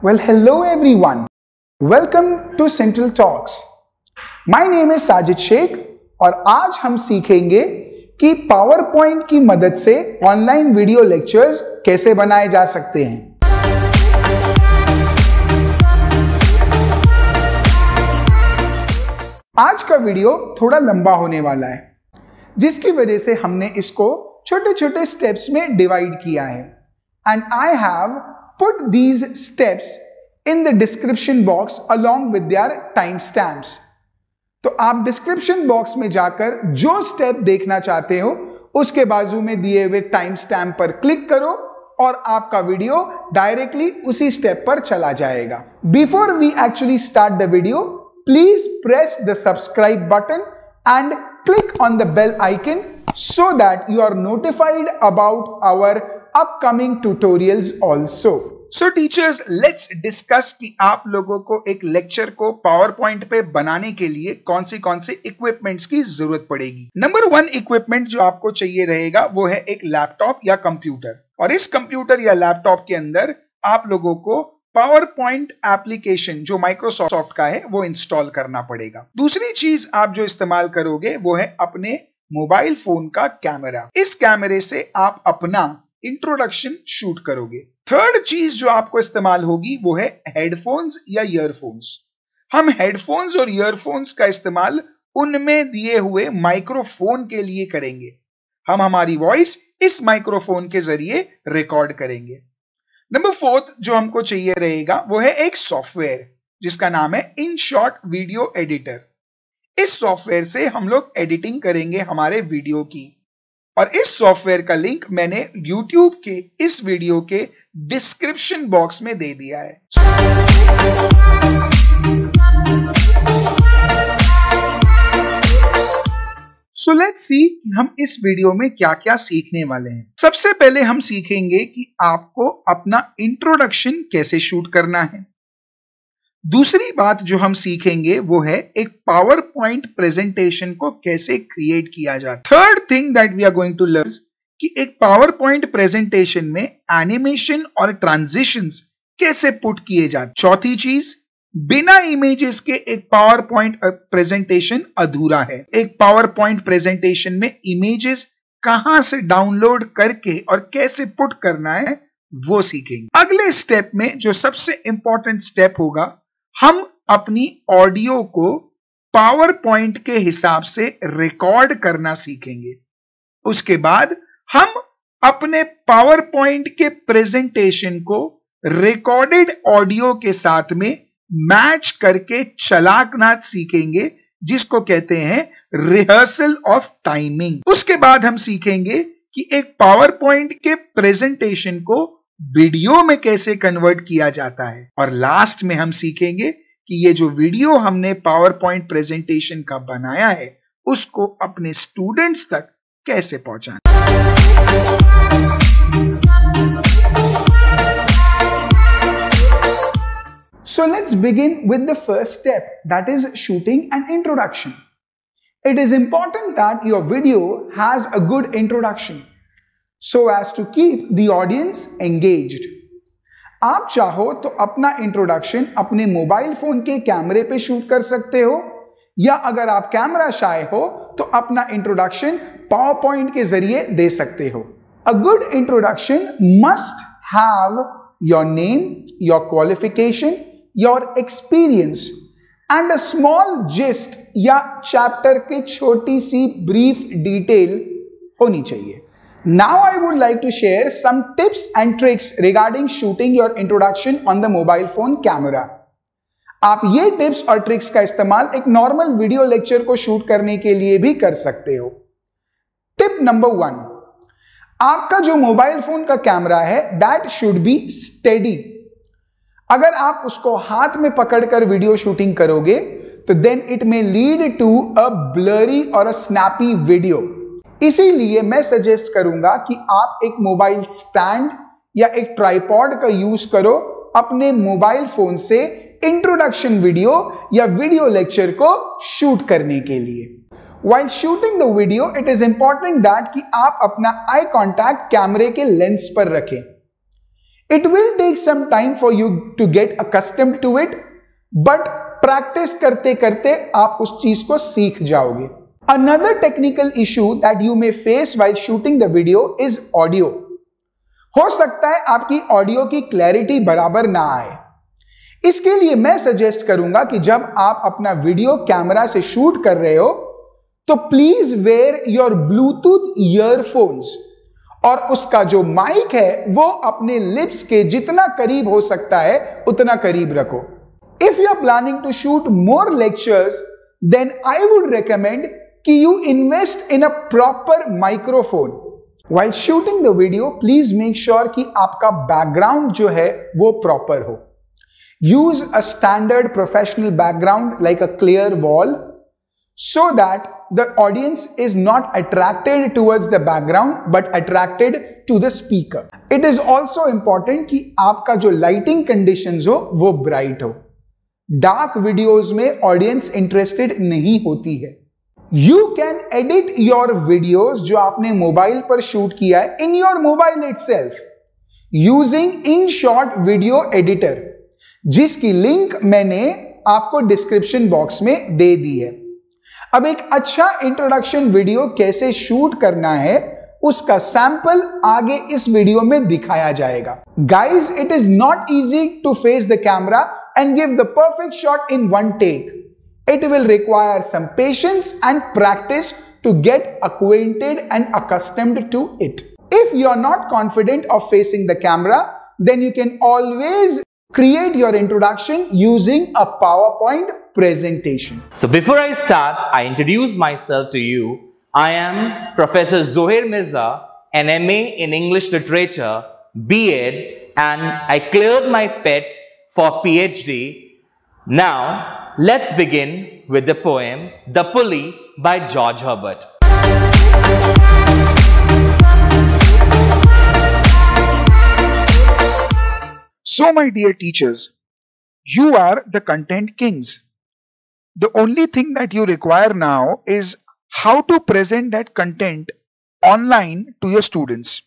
Well, hello everyone. Welcome to Central Talks. My name is Sajid Sheikh और आज हम सीखेंगे कि पावर पॉइंट की मदद से ऑनलाइन वीडियो लेक्चर्स कैसे बनाए जा सकते हैं आज का वीडियो थोड़ा लंबा होने वाला है जिसकी वजह से हमने इसको छोटे छोटे स्टेप्स में डिवाइड किया है and I have put these steps in the description box along with their time stamps तो आप डिस्क्रिप्शन बॉक्स में जाकर जो स्टेप देखना चाहते हो उसके बाजू में दिए हुए टाइम स्टैम्प पर क्लिक करो और आपका वीडियो डायरेक्टली उसी स्टेप पर चला जाएगा before we actually start the video please press the subscribe button and click on the bell icon so that you are notified about our upcoming tutorials also. So teachers, let's discuss कि आप लोगों को एक lecture को power point पे बनाने के लिए कौन सी कौन से इक्विपमेंट्स की जरूरत पड़ेगी नंबर वन इक्विपमेंट जो आपको चाहिए रहेगा वो है एक लैपटॉप या कंप्यूटर और इस कंप्यूटर या लैपटॉप के अंदर आप लोगों को पावर पॉइंट एप्लीकेशन जो माइक्रोसॉफ्ट का है वो इंस्टॉल करना पड़ेगा दूसरी चीज आप जो इस्तेमाल करोगे वो है अपने मोबाइल फोन का कैमरा इस कैमरे से आप अपना इंट्रोडक्शन शूट करोगे थर्ड चीज जो आपको इस्तेमाल होगी वो है हेडफोन्स या ईयरफोन्स हम हेडफोन्स और ईयरफोन्स का इस्तेमाल उनमें दिए हुए माइक्रोफोन के लिए करेंगे हम हमारी वॉइस इस माइक्रोफोन के जरिए रिकॉर्ड करेंगे नंबर फोर्थ जो हमको चाहिए रहेगा वो है एक सॉफ्टवेयर जिसका नाम है इन शॉर्ट वीडियो एडिटर इस सॉफ्टवेयर से हम लोग एडिटिंग करेंगे हमारे वीडियो की और इस सॉफ्टवेयर का लिंक मैंने यूट्यूब के इस वीडियो के डिस्क्रिप्शन बॉक्स में दे दिया है सो लेट्स सी हम इस वीडियो में क्या क्या सीखने वाले हैं सबसे पहले हम सीखेंगे कि आपको अपना इंट्रोडक्शन कैसे शूट करना है दूसरी बात जो हम सीखेंगे वो है एक पावर पॉइंट प्रेजेंटेशन को कैसे क्रिएट किया जाए third thing that we are going to learn कि एक पावर पॉइंट प्रेजेंटेशन में एनिमेशन और ट्रांजिशंस कैसे पुट किए जाए चौथी चीज बिना इमेजेस के एक पावर पॉइंट प्रेजेंटेशन अधूरा है एक पावर पॉइंट प्रेजेंटेशन में इमेजेस कहां से डाउनलोड करके और कैसे पुट करना है वो सीखेंगे अगले स्टेप में जो सबसे इंपॉर्टेंट स्टेप होगा हम अपनी ऑडियो को पावर पॉइंट के हिसाब से रिकॉर्ड करना सीखेंगे उसके बाद हम अपने पावर पॉइंट के प्रेजेंटेशन को रिकॉर्डेड ऑडियो के साथ में मैच करके चलाकनाथ सीखेंगे जिसको कहते हैं रिहर्सल ऑफ टाइमिंग उसके बाद हम सीखेंगे कि एक पावर पॉइंट के प्रेजेंटेशन को वीडियो में कैसे कन्वर्ट किया जाता है और लास्ट में हम सीखेंगे कि ये जो वीडियो हमने पावर पॉइंट प्रेजेंटेशन का बनाया है उसको अपने स्टूडेंट्स तक कैसे पहुंचाना So let's begin with the first step that is shooting an introduction. It is important that your video has a good introduction so as to keep the audience engaged. आप चाहो तो अपना इंट्रोडक्शन अपने mobile phone के कैमरे पे shoot कर सकते हो या अगर आप कैमरा शाय हो तो अपना इंट्रोडक्शन पावर पॉइंट के जरिए दे सकते हो a good introduction must have your name your qualification your experience and a small gist या चैप्टर की छोटी सी ब्रीफ डिटेल होनी चाहिए now I would like to share some tips and tricks regarding shooting your introduction on the mobile phone camera आप ये tips और tricks का इस्तेमाल एक नॉर्मल वीडियो लेक्चर को शूट करने के लिए भी कर सकते हो टिप नंबर वन आपका जो मोबाइल फोन का कैमरा है दैट शुड बी स्टेडी अगर आप उसको हाथ में पकड़कर वीडियो शूटिंग करोगे तो then it may lead to a blurry और अ स्नैपी वीडियो इसीलिए मैं सजेस्ट करूंगा कि आप एक मोबाइल स्टैंड या एक ट्राईपॉड का यूज करो अपने मोबाइल फोन से इंट्रोडक्शन वीडियो या वीडियो लेक्चर को शूट करने के लिए while shooting the video it is important that कि आप अपना आई कॉन्टैक्ट कैमरे के लेंस पर रखें it will take some time for you to get accustom to it but practice करते करते आप उस चीज को सीख जाओगे another technical issue that you may face while shooting the video is audio हो सकता है आपकी ऑडियो की क्लैरिटी बराबर ना आए इसके लिए मैं सजेस्ट करूंगा कि जब आप अपना वीडियो कैमरा से शूट कर रहे हो तो please wear your Bluetooth earphones और उसका जो माइक है वो अपने लिप्स के जितना करीब हो सकता है उतना करीब रखो if you are planning to shoot more lectures then I would recommend कि you invest in a proper microphone while shooting the video please make sure कि आपका बैकग्राउंड जो है वो प्रॉपर हो use a standard professional background like a clear wall so that the audience is not attracted towards the background but attracted to the speaker. It is also important ki aapka jo lighting conditions ho wo bright ho dark videos mein audience interested nahi hoti hai you can edit your videos jo aapne mobile par shoot kiya hai in your mobile itself using InShot video editor जिसकी link मैंने आपको description box में दे दी है अब एक अच्छा introduction video कैसे shoot करना है उसका सैंपल आगे इस वीडियो में दिखाया जाएगा guys it is not easy to face the camera and give the perfect shot in one take it will require some patience and practice to get acquainted and accustomed to it if you are not confident of facing the camera then you can always create your introduction using a PowerPoint presentation. So before I start, I introduce myself to you. I am Professor Zohir Mirza, an MA in English Literature, B.Ed and I cleared my PET for PhD. Now, let's begin with the poem The Pulley by George Herbert. So, my dear teachers, you are the content kings. The only thing that you require now is how to present that content online to your students.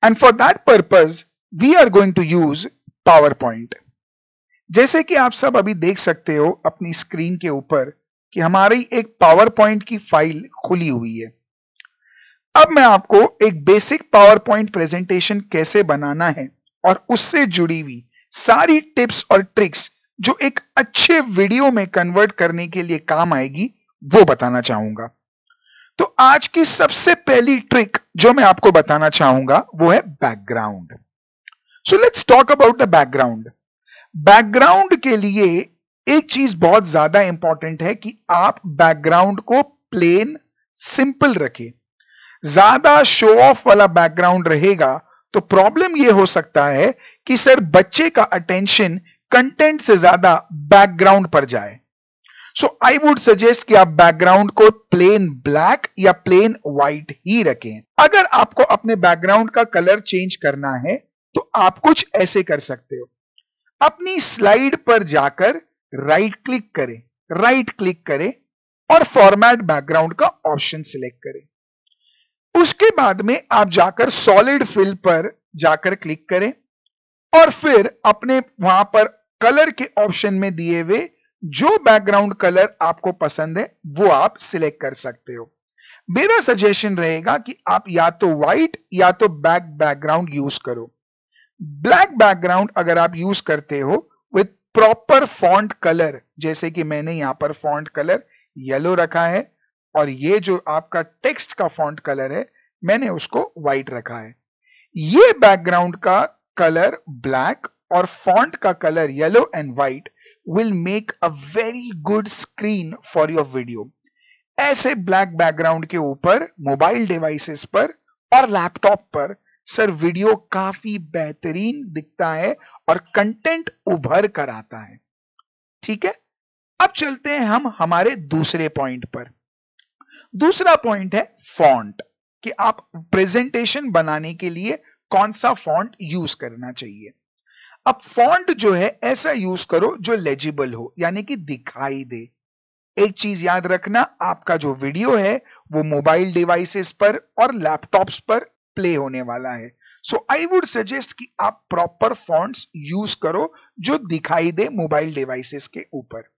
And for that purpose, we are going to use PowerPoint. जैसे कि आप सब अभी देख सकते हो अपनी screen के ऊपर कि हमारी एक पावर पॉइंट की फाइल खुली हुई है अब मैं आपको एक बेसिक पावर पॉइंट प्रेजेंटेशन कैसे बनाना है और उससे जुड़ी हुई सारी टिप्स और ट्रिक्स जो एक अच्छे वीडियो में कन्वर्ट करने के लिए काम आएगी वो बताना चाहूंगा तो आज की सबसे पहली ट्रिक जो मैं आपको बताना चाहूंगा वो है background so let's talk about the background background के लिए एक चीज बहुत ज्यादा इंपॉर्टेंट है कि आप बैकग्राउंड को प्लेन सिंपल रखें ज्यादा शो ऑफ वाला बैकग्राउंड रहेगा तो प्रॉब्लम यह हो सकता है कि सर बच्चे का अटेंशन कंटेंट से ज्यादा बैकग्राउंड पर जाए सो आई वुड सजेस्ट कि आप बैकग्राउंड को प्लेन ब्लैक या प्लेन व्हाइट ही रखें अगर आपको अपने बैकग्राउंड का कलर चेंज करना है तो आप कुछ ऐसे कर सकते हो अपनी स्लाइड पर जाकर राइट क्लिक करें राइट क्लिक करें और फॉर्मेट बैकग्राउंड का ऑप्शन सिलेक्ट करें उसके बाद में आप जाकर सॉलिड फिल पर जाकर क्लिक करें और फिर अपने वहां पर कलर के ऑप्शन में दिए हुए जो बैकग्राउंड कलर आपको पसंद है वो आप सिलेक्ट कर सकते हो मेरा सजेशन रहेगा कि आप या तो व्हाइट या तो ब्लैक बैकग्राउंड यूज करो ब्लैक बैकग्राउंड अगर आप यूज करते हो विथ प्रॉपर फॉन्ट कलर जैसे कि मैंने यहां पर फॉन्ट कलर येलो रखा है और ये जो आपका टेक्स्ट का फॉन्ट कलर है मैंने उसको व्हाइट रखा है ये बैकग्राउंड का कलर ब्लैक और फॉन्ट का colour yellow and white will make a very good screen for your video ऐसे ब्लैक बैकग्राउंड के ऊपर मोबाइल डिवाइसेस पर और लैपटॉप पर सर वीडियो काफी बेहतरीन दिखता है और कंटेंट उभर कर आता है ठीक है अब चलते हैं हम हमारे दूसरे पॉइंट पर दूसरा पॉइंट है फॉन्ट कि आप प्रेजेंटेशन बनाने के लिए कौन सा फॉन्ट यूज करना चाहिए अब फॉन्ट जो है ऐसा यूज करो जो लेजिबल हो यानी कि दिखाई दे एक चीज याद रखना आपका जो वीडियो है वो मोबाइल डिवाइसेस पर और लैपटॉप्स पर प्ले होने वाला है सो आई वुड सजेस्ट कि आप प्रॉपर फॉन्ट्स यूज करो जो दिखाई दे मोबाइल डिवाइसेस के ऊपर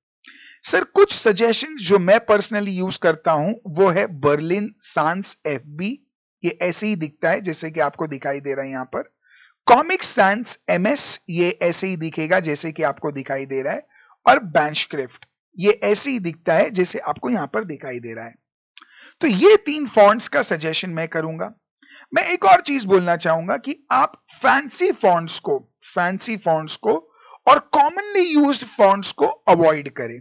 सर कुछ सजेशन जो मैं पर्सनली यूज करता हूं वो है बर्लिन सांस एफ बी ये ऐसे ही दिखता है जैसे कि आपको दिखाई दे रहा है यहां पर कॉमिक सांस एम एस ये ऐसे ही दिखेगा जैसे कि आपको दिखाई दे रहा है और बैंशक्रिफ्ट ये ऐसे ही दिखता है जैसे आपको यहां पर दिखाई दे रहा है तो ये तीन फॉन्ट्स का सजेशन मैं करूंगा मैं एक और चीज बोलना चाहूंगा कि आप फैंसी फॉन्ट्स को फैंसी फॉन्ट्स को और कॉमनली यूज्ड फॉन्ट्स को अवॉइड करें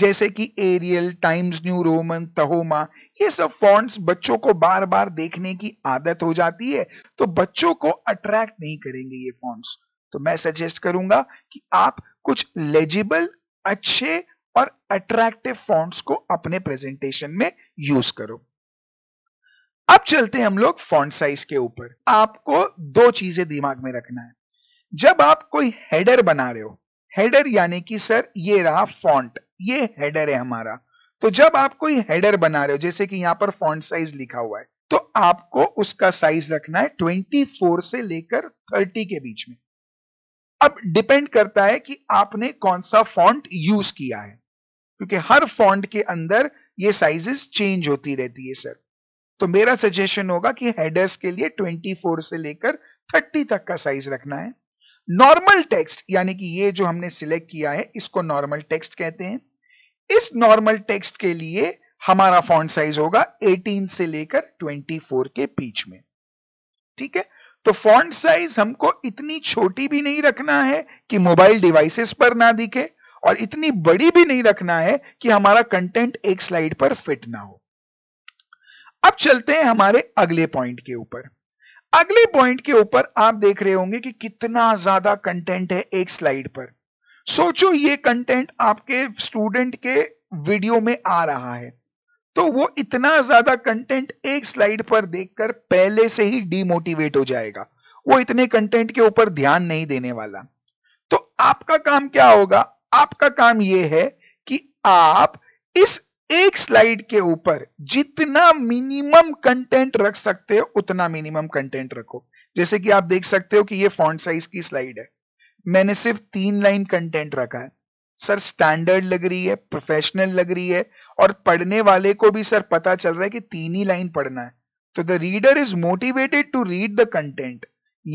जैसे कि Arial Times New Roman Tahoma ये सब फॉन्ट्स बच्चों को बार बार देखने की आदत हो जाती है तो बच्चों को अट्रैक्ट नहीं करेंगे ये फॉन्ट्स तो मैं सजेस्ट करूंगा कि आप कुछ लेजिबल अच्छे और अट्रैक्टिव फॉन्ट्स को अपने प्रेजेंटेशन में यूज करो अब चलते हैं हम लोग फॉन्ट साइज के ऊपर आपको दो चीजें दिमाग में रखना है जब आप कोई हेडर बना रहे हो हेडर यानी कि सर ये रहा फॉन्ट ये हेडर है हमारा तो जब आप कोई हेडर बना रहे हो जैसे कि यहां पर फॉन्ट साइज लिखा हुआ है तो आपको उसका साइज रखना है 24 से लेकर 30 के बीच में अब डिपेंड करता है कि आपने कौन सा फॉन्ट यूज किया है क्योंकि हर फॉन्ट के अंदर ये साइजेस चेंज होती रहती है सर तो मेरा सजेशन होगा कि हेडर्स के लिए 24 से लेकर 30 तक का साइज रखना है नॉर्मल टेक्स्ट यानी कि ये जो हमने सिलेक्ट किया है इसको नॉर्मल टेक्स्ट कहते हैं इस नॉर्मल टेक्स्ट के लिए हमारा फॉन्ट साइज होगा 18 से लेकर 24 के बीच में ठीक है तो फॉन्ट साइज हमको इतनी छोटी भी नहीं रखना है कि मोबाइल डिवाइसेस पर ना दिखे और इतनी बड़ी भी नहीं रखना है कि हमारा कंटेंट एक स्लाइड पर फिट ना हो अब चलते हैं हमारे अगले पॉइंट के ऊपर अगले पॉइंट के ऊपर आप देख रहे होंगे कि कितना ज्यादा कंटेंट है एक स्लाइड पर सोचो ये कंटेंट आपके स्टूडेंट के वीडियो में आ रहा है तो वो इतना ज्यादा कंटेंट एक स्लाइड पर देखकर पहले से ही डिमोटिवेट हो जाएगा वो इतने कंटेंट के ऊपर ध्यान नहीं देने वाला तो आपका काम क्या होगा आपका काम यह है कि आप इस एक स्लाइड के ऊपर जितना मिनिमम कंटेंट रख सकते हो उतना मिनिमम कंटेंट रखो जैसे कि आप देख सकते हो कि ये फॉन्ट साइज की स्लाइड है मैंने सिर्फ तीन लाइन कंटेंट रखा है सर स्टैंडर्ड लग रही है प्रोफेशनल लग रही है और पढ़ने वाले को भी सर पता चल रहा है कि तीन ही लाइन पढ़ना है तो the reader is motivated to read the content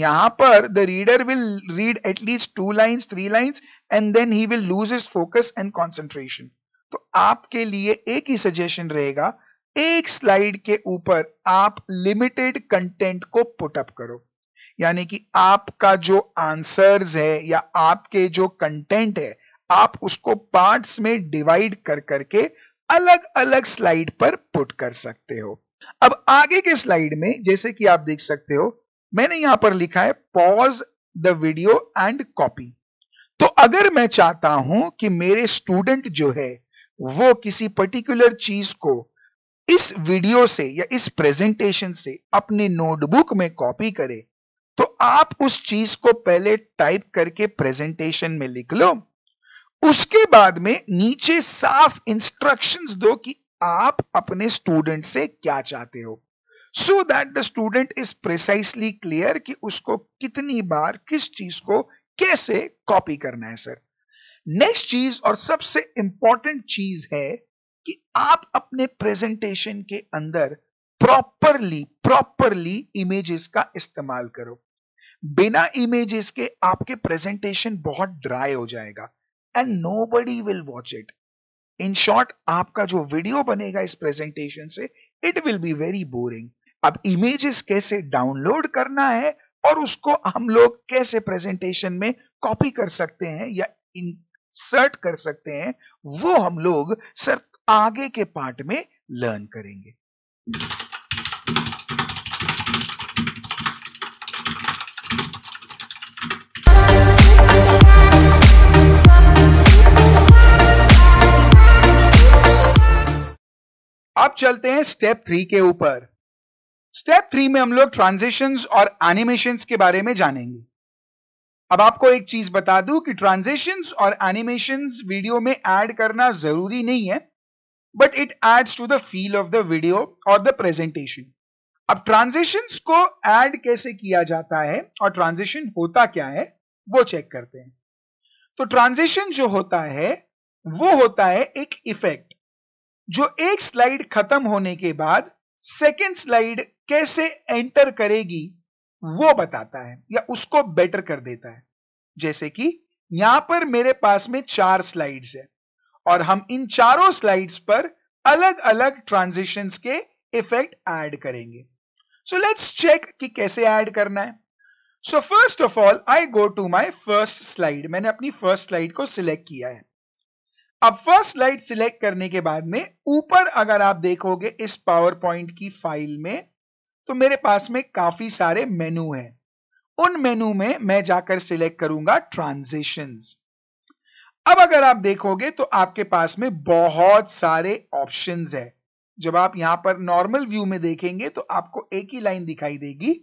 यहां पर the reader will read at least two lines three lines and then he will lose his focus and concentration तो आपके लिए एक ही सजेशन रहेगा एक स्लाइड के ऊपर आप लिमिटेड कंटेंट को पुटअप करो यानी कि आपका जो आंसर्स है या आपके जो कंटेंट है आप उसको पार्ट्स में डिवाइड कर करके अलग अलग स्लाइड पर पुट कर सकते हो अब आगे के स्लाइड में जैसे कि आप देख सकते हो मैंने यहां पर लिखा है pause the video and copy तो अगर मैं चाहता हूं कि मेरे स्टूडेंट जो है वो किसी पर्टिकुलर चीज को इस वीडियो से या इस प्रेजेंटेशन से अपने नोटबुक में कॉपी करे तो आप उस चीज को पहले टाइप करके प्रेजेंटेशन में लिख लो उसके बाद में नीचे साफ इंस्ट्रक्शंस दो कि आप अपने स्टूडेंट से क्या चाहते हो so that the student is precisely clear कि उसको कितनी बार किस चीज को कैसे कॉपी करना है सर नेक्स्ट चीज और सबसे इंपॉर्टेंट चीज है कि आप अपने प्रेजेंटेशन के अंदर प्रॉपरली प्रॉपरली इमेजेस का इस्तेमाल करो बिना इमेजेस के आपके प्रेजेंटेशन बहुत ड्राई हो जाएगा and nobody will watch it in short आपका जो वीडियो बनेगा इस प्रेजेंटेशन से it will be very boring अब इमेजेस कैसे डाउनलोड करना है और उसको हम लोग कैसे प्रेजेंटेशन में कॉपी कर सकते हैं या इन सर्ट कर सकते हैं वो हम लोग सर आगे के पार्ट में लर्न करेंगे अब चलते हैं स्टेप थ्री के ऊपर स्टेप थ्री में हम लोग ट्रांजिशंस और एनिमेशंस के बारे में जानेंगे अब आपको एक चीज बता दूं कि ट्रांजिशंस और एनिमेशंस वीडियो में ऐड करना जरूरी नहीं है but it adds to the feel of the video और द प्रेजेंटेशन अब ट्रांजिशंस को ऐड कैसे किया जाता है और ट्रांजिशन होता क्या है वो चेक करते हैं तो ट्रांजिशन जो होता है वो होता है एक इफेक्ट जो एक स्लाइड खत्म होने के बाद सेकेंड स्लाइड कैसे एंटर करेगी वो बताता है या उसको बेटर कर देता है जैसे कि यहां पर मेरे पास में चार स्लाइड्स है और हम इन चारों स्लाइड्स पर अलग अलग ट्रांजिशन के इफेक्ट ऐड करेंगे सो लेट्स चेक कि कैसे ऐड करना है so first of all I go to my first slide मैंने अपनी फर्स्ट स्लाइड को सिलेक्ट किया है अब फर्स्ट स्लाइड सिलेक्ट करने के बाद में ऊपर अगर आप देखोगे इस पावर पॉइंट की फाइल में तो मेरे पास में काफी सारे मेनू हैं उन मेनू में मैं जाकर सिलेक्ट करूंगा ट्रांजिशंस अब अगर आप देखोगे तो आपके पास में बहुत सारे ऑप्शन है जब आप यहां पर नॉर्मल व्यू में देखेंगे तो आपको एक ही लाइन दिखाई देगी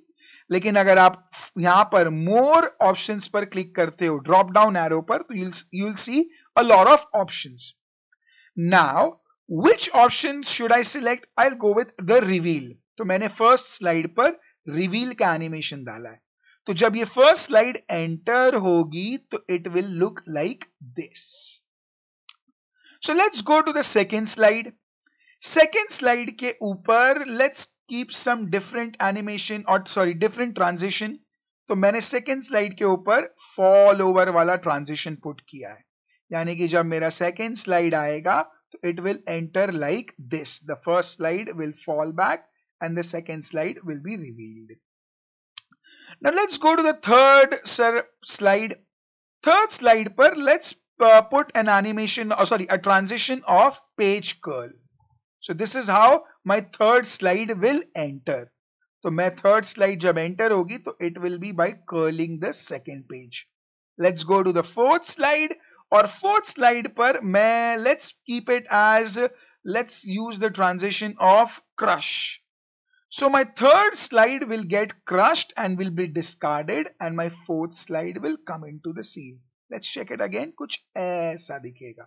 लेकिन अगर आप यहां पर मोर ऑप्शंस पर क्लिक करते हो ड्रॉप डाउन एरो पर तो you see a lot of options now which options should I select I go with the reveal तो मैंने फर्स्ट स्लाइड पर रिवील का एनिमेशन डाला है तो जब ये फर्स्ट स्लाइड एंटर होगी तो it will look like this so let's go to the second slide second slide के ऊपर let's keep some different animation और सॉरी डिफरेंट ट्रांजिशन तो मैंने सेकेंड स्लाइड के ऊपर फॉल ओवर वाला ट्रांजिशन पुट किया है यानी कि जब मेरा सेकेंड स्लाइड आएगा तो it will enter like this the first slide will fall back and the second slide will be revealed. Now let's go to the third sir, slide. Third slide per let's uh, put an animation or uh, sorry a transition of page curl. So this is how my third slide will enter. So my third slide jab enter hogi, to it will be by curling the second page. Let's go to the fourth slide or fourth slide per may let's keep it as let's use the transition of crush. So my third slide will get crushed and will be discarded and my fourth slide will come into the scene. Let's check it again. कुछ ऐसा दिखेगा.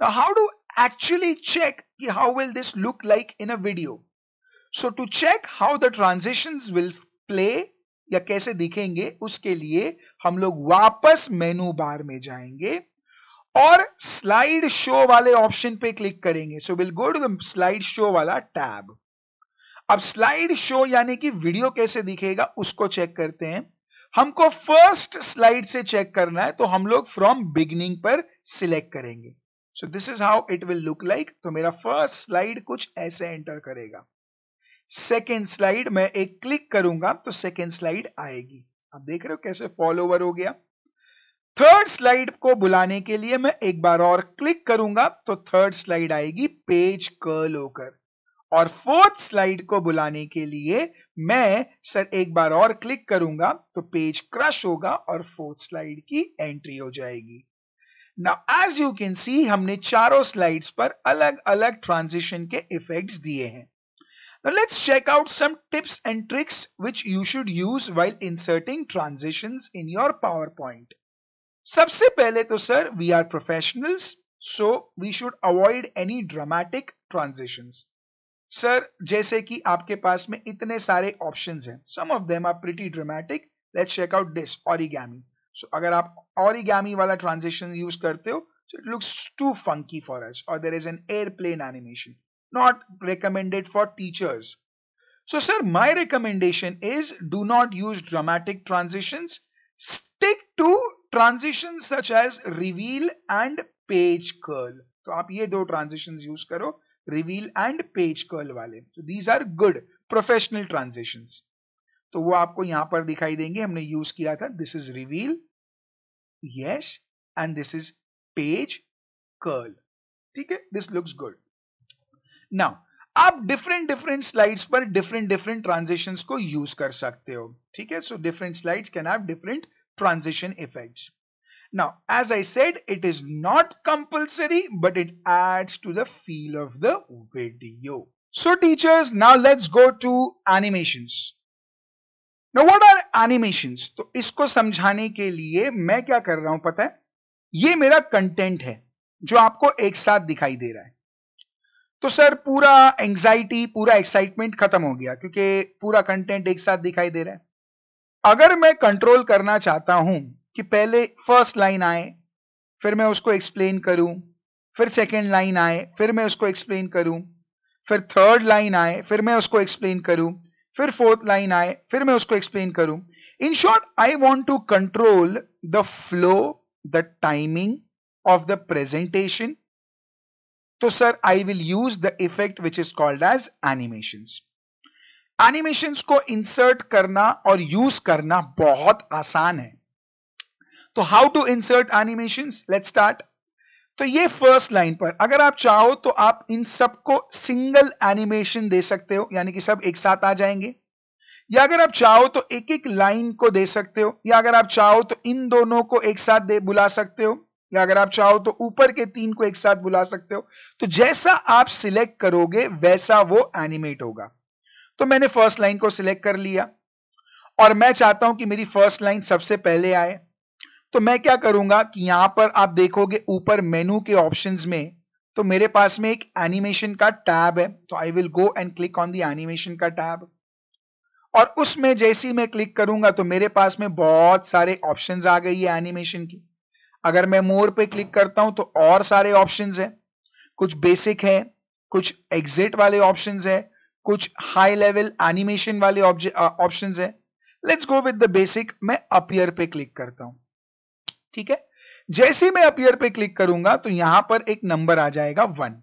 Now how to actually check how will this look like in a video? So to check how the transitions will play या कैसे दिखेंगे उसके लिए हम लोग वापस मेनू बार में जाएंगे और स्लाइड शो वाले ऑप्शन पे क्लिक करेंगे we'll go to the slide show वाला टैब अब स्लाइड शो यानी कि वीडियो कैसे दिखेगा उसको चेक करते हैं हमको फर्स्ट स्लाइड से चेक करना है तो हम लोग फ्रॉम बिगनिंग पर सिलेक्ट करेंगे so this is how it will look like तो मेरा फर्स्ट स्लाइड कुछ ऐसे एंटर करेगा सेकेंड स्लाइड मैं एक क्लिक करूंगा तो सेकेंड स्लाइड आएगी आप देख रहे हो कैसे फॉल ओवर हो गया थर्ड स्लाइड को बुलाने के लिए मैं एक बार और क्लिक करूंगा तो थर्ड स्लाइड आएगी पेज कर्ल होकर और फोर्थ स्लाइड को बुलाने के लिए मैं सर एक बार और क्लिक करूंगा तो पेज क्रश होगा और फोर्थ स्लाइड की एंट्री हो जाएगी now as you can see हमने चारों स्लाइड्स पर अलग अलग ट्रांजिशन के इफेक्ट्स दिए हैं let's check out some tips and tricks which you should use use inserting inserting in your PowerPoint सबसे पहले तो sir we are professionals so we should avoid any dramatic transitions sir जैसे कि आपके पास में इतने सारे ऑप्शन हैं some of them are pretty dramatic let's check out this origami so अगर आप ऑरिगामी वाला ट्रांजेक्शन यूज करते हो so it looks to funky for us और there is an airplane animation not recommended for teachers so sir my recommendation is do not use dramatic transaction stick to transaction such as reveal and page curl तो आप ये दो transaction use करो reveal and page curl वाले तो these are good professional transaction तो वो आपको यहां पर दिखाई देंगे हमने यूज किया था this is reveal yes and this is page curl ठीक है दिस लुक्स गुड नाउ आप डिफरेंट डिफरेंट स्लाइड्स पर डिफरेंट डिफरेंट ट्रांजेक्शन को यूज कर सकते हो ठीक है so different slides can have different transaction effects Now, as I said, it is not compulsory, but it adds to the feel of the video. So teachers, now let's go to animations. Now what are animations? तो इसको समझाने के लिए मैं क्या कर रहा हूं पता है ये मेरा कंटेंट है जो आपको एक साथ दिखाई दे रहा है तो सर पूरा एंग्जाइटी पूरा एक्साइटमेंट खत्म हो गया क्योंकि पूरा कंटेंट एक साथ दिखाई दे रहा है अगर मैं कंट्रोल करना चाहता हूं कि पहले फर्स्ट लाइन आए फिर मैं उसको एक्सप्लेन करूं फिर सेकंड लाइन आए फिर मैं उसको एक्सप्लेन करूं फिर थर्ड लाइन आए फिर मैं उसको एक्सप्लेन करूं फिर फोर्थ लाइन आए फिर मैं उसको एक्सप्लेन करूं in short I want to control the flow the timing of the presentation तो sir I will use the effect which is called as animation animation को इंसर्ट करना और यूज करना बहुत आसान है तो how to insert animation let start तो ये फर्स्ट लाइन पर अगर आप चाहो तो आप इन सबको सिंगल एनिमेशन दे सकते हो यानी कि सब एक साथ आ जाएंगे या अगर आप चाहो तो एक एक लाइन को दे सकते हो या अगर आप चाहो तो इन दोनों को एक साथ दे बुला सकते हो या अगर आप चाहो तो ऊपर के तीन को एक साथ बुला सकते हो तो जैसा आप सिलेक्ट करोगे वैसा वो एनिमेट होगा तो मैंने फर्स्ट लाइन को सिलेक्ट कर लिया और मैं चाहता हूं कि मेरी फर्स्ट लाइन सबसे पहले आए तो मैं क्या करूंगा कि यहां पर आप देखोगे ऊपर मेनू के ऑप्शंस में तो मेरे पास में एक एनिमेशन का टैब है तो I will go and click on the animation का टैब और उसमें जैसी मैं क्लिक करूंगा तो मेरे पास में बहुत सारे ऑप्शन आ गई है एनिमेशन की अगर मैं मोर पे क्लिक करता हूं तो और सारे ऑप्शन है कुछ बेसिक है कुछ एग्जिट वाले ऑप्शन है कुछ हाई लेवल एनिमेशन वाले ऑप्शन है let's go with the basic मैं अपियर पे क्लिक करता हूं ठीक है जैसे मैं अपियर पे क्लिक करूंगा तो यहां पर एक नंबर आ जाएगा one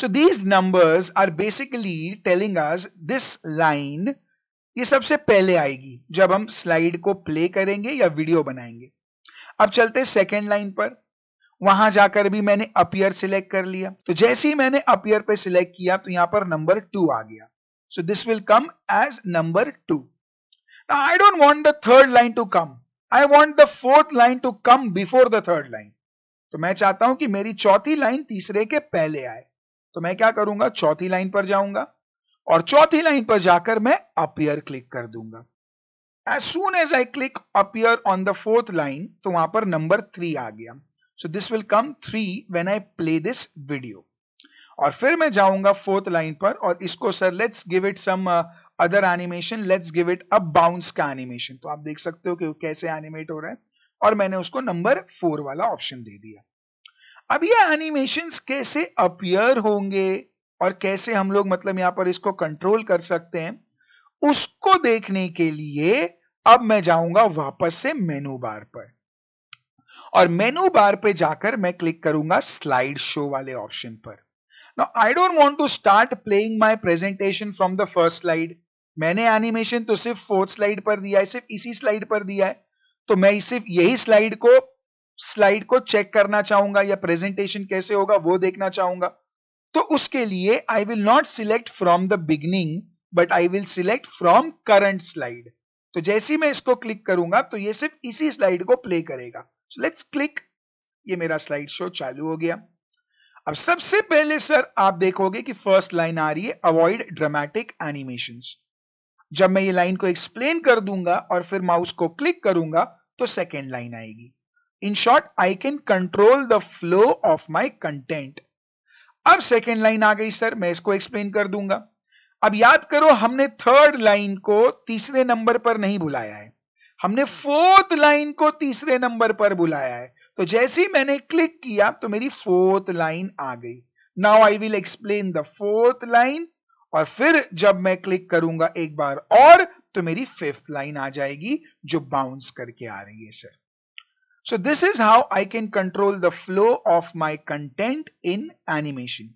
so these numbers are basically telling us this line ये सबसे पहले आएगी जब हम स्लाइड को प्ले करेंगे या वीडियो बनाएंगे अब चलते सेकेंड लाइन पर वहां जाकर भी मैंने अपियर सिलेक्ट कर लिया तो जैसे ही मैंने अपियर पे सिलेक्ट किया तो यहां पर नंबर टू आ गया so this will come as number two I don't want the third line to come I want the fourth line to come before the third line तो मैं चाहता हूं कि मेरी चौथी लाइन तीसरे के पहले आए तो मैं क्या करूंगा चौथी लाइन पर जाऊंगा और चौथी लाइन पर जाकर मैं अपियर क्लिक कर दूंगा as soon as I click appear on the fourth line तो वहां पर नंबर थ्री आ गया so this will come three when I play this video और फिर मैं जाऊंगा फोर्थ लाइन पर और इसको sir let's give it some other animation let's give it a bounce का एनिमेशन तो आप देख सकते हो कि कैसे एनिमेट हो रहा है और मैंने उसको नंबर फोर वाला ऑप्शन दे दिया अब ये एनिमेशन कैसे अपियर होंगे और कैसे हम लोग मतलब यहां पर इसको कंट्रोल कर सकते हैं उसको देखने के लिए अब मैं जाऊंगा वापस से मेनू बार पर और मेनू बार पे जाकर मैं क्लिक करूंगा स्लाइड शो वाले ऑप्शन पर Now, I don't want to start playing my presentation from the first slide मैंने एनिमेशन तो सिर्फ फोर्थ स्लाइड पर दिया है सिर्फ इसी स्लाइड पर दिया है तो मैं सिर्फ यही स्लाइड को स्लाइड को चेक करना चाहूंगा या प्रेजेंटेशन कैसे होगा वो देखना चाहूंगा तो उसके लिए I will not select from the beginning but I will select from current slide तो जैसे ही मैं इसको क्लिक करूंगा तो ये सिर्फ इसी स्लाइड को प्ले करेगा सो लेट्स क्लिक ये मेरा स्लाइड शो चालू हो गया अब सबसे पहले सर आप देखोगे कि फर्स्ट लाइन आ रही है अवॉइड ड्रामेटिक एनिमेशंस जब मैं ये लाइन को एक्सप्लेन कर दूंगा और फिर माउस को क्लिक करूंगा तो सेकेंड लाइन आएगी in short I can control the flow of my content अब सेकेंड लाइन आ गई सर मैं इसको एक्सप्लेन कर दूंगा अब याद करो हमने थर्ड लाइन को तीसरे नंबर पर नहीं बुलाया है हमने फोर्थ लाइन को तीसरे नंबर पर बुलाया है तो जैसे ही मैंने क्लिक किया तो मेरी फोर्थ लाइन आ गई now I will explain the fourth line और फिर जब मैं क्लिक करूंगा एक बार और तो मेरी फिफ्थ लाइन आ जाएगी जो बाउंस करके आ रही है sir so this is how I can control the flow of my content in animation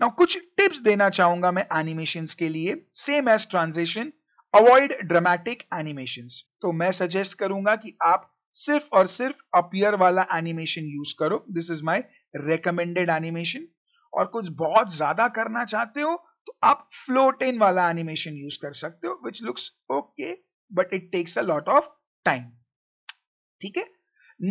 now कुछ टिप्स देना चाहूंगा मैं एनिमेशन के लिए same as transition avoid dramatic animation तो मैं सजेस्ट करूंगा कि आप सिर्फ और सिर्फ अपियर वाला एनिमेशन यूज करो this is my recommended animation और कुछ बहुत ज्यादा करना चाहते हो तो आप फ्लोट इन वाला एनिमेशन यूज कर सकते हो which looks okay but it takes a lot of time ठीक है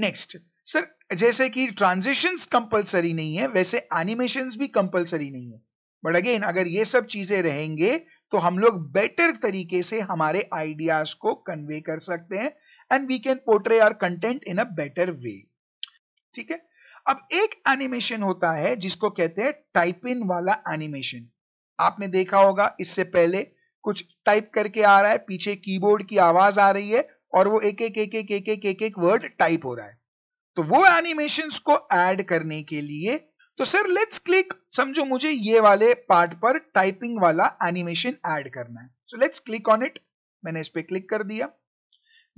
नेक्स्ट सर जैसे कि ट्रांजिशन कंपलसरी नहीं है वैसे एनिमेशन भी कंपलसरी नहीं है बट अगेन अगर ये सब चीजें रहेंगे तो हम लोग बेटर तरीके से हमारे आइडियाज को कन्वे कर सकते हैं and we can portray our content in a better way ठीक है अब एक एनिमेशन होता है जिसको कहते हैं टाइप इन वाला एनिमेशन आपने देखा होगा इससे पहले कुछ टाइप करके आ रहा है पीछे कीबोर्ड की आवाज आ रही है और वो एक एक एक एक एक एक एक एक वर्ड टाइप हो रहा है तो वो एनिमेशन को ऐड करने के लिए तो सर लेट्स क्लिक समझो मुझे ये वाले पार्ट पर टाइपिंग वाला एनिमेशन ऐड करना है so let's click on it मैंने इस पर क्लिक कर दिया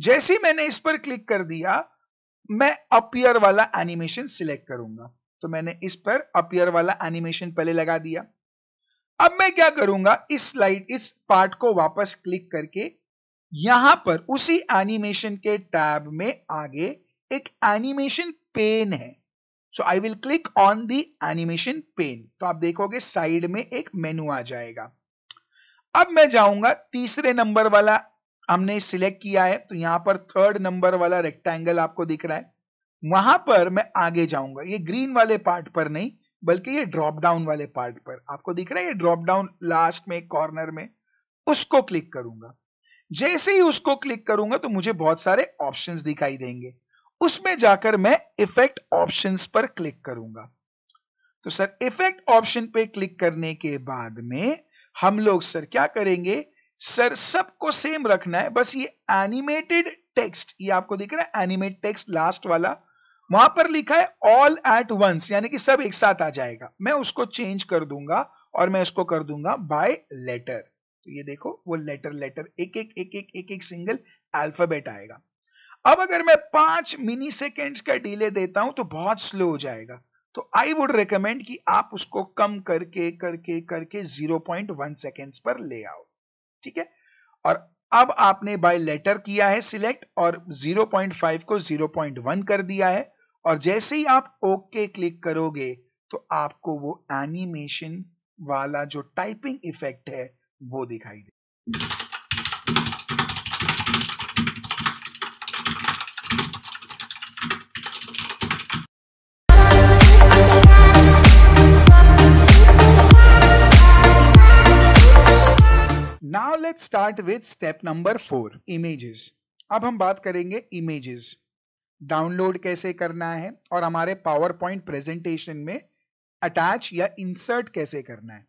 जैसे मैंने इस पर क्लिक कर दिया मैं अपियर वाला एनिमेशन सिलेक्ट करूंगा तो मैंने इस पर अपियर वाला एनिमेशन पहले लगा दिया अब मैं क्या करूंगा इस स्लाइड इस पार्ट को वापस क्लिक करके यहां पर उसी एनिमेशन के टैब में आगे एक एनिमेशन पेन है so I will click on the animation pane तो आप देखोगे साइड में एक मेनू आ जाएगा अब मैं जाऊंगा तीसरे नंबर वाला हमने सिलेक्ट किया है तो यहां पर थर्ड नंबर वाला रेक्टेंगल आपको दिख रहा है वहां पर मैं आगे जाऊंगा ये ग्रीन वाले पार्ट पर नहीं बल्कि ये ड्रॉप डाउन वाले पार्ट पर आपको दिख रहा है ये ड्रॉप डाउन लास्ट में कॉर्नर में उसको क्लिक करूंगा जैसे ही उसको क्लिक करूंगा तो मुझे बहुत सारे ऑप्शन दिखाई देंगे उसमें जाकर मैं इफेक्ट ऑप्शन पर क्लिक करूंगा तो सर इफेक्ट ऑप्शन पे क्लिक करने के बाद में हम लोग सर क्या करेंगे सर सबको सेम रखना है बस ये एनिमेटेड टेक्स्ट ये आपको दिख रहा है एनिमेट टेक्स्ट लास्ट वाला वहां पर लिखा है ऑल एट वंस यानी कि सब एक साथ आ जाएगा मैं उसको चेंज कर दूंगा और मैं इसको कर दूंगा बाय लेटर तो ये देखो वो लेटर लेटर एक एक एक एक एक एक सिंगल अल्फाबेट आएगा अब अगर मैं पांच मिनी सेकेंड्स का डिले देता हूं तो बहुत स्लो हो जाएगा तो आई वुड रिकमेंड कि आप उसको कम करके करके करके 0.1 सेकेंड्स पर ले आओ ठीक है और अब आपने बाय लेटर किया है सिलेक्ट और 0.5 को 0.1 कर दिया है और जैसे ही आप ओके okay क्लिक करोगे तो आपको वो एनिमेशन वाला जो टाइपिंग इफेक्ट है वो दिखाई दे now let start with step number four images अब हम बात करेंगे इमेजेस डाउनलोड कैसे करना है और हमारे पावर पॉइंट प्रेजेंटेशन में अटैच या इंसर्ट कैसे करना है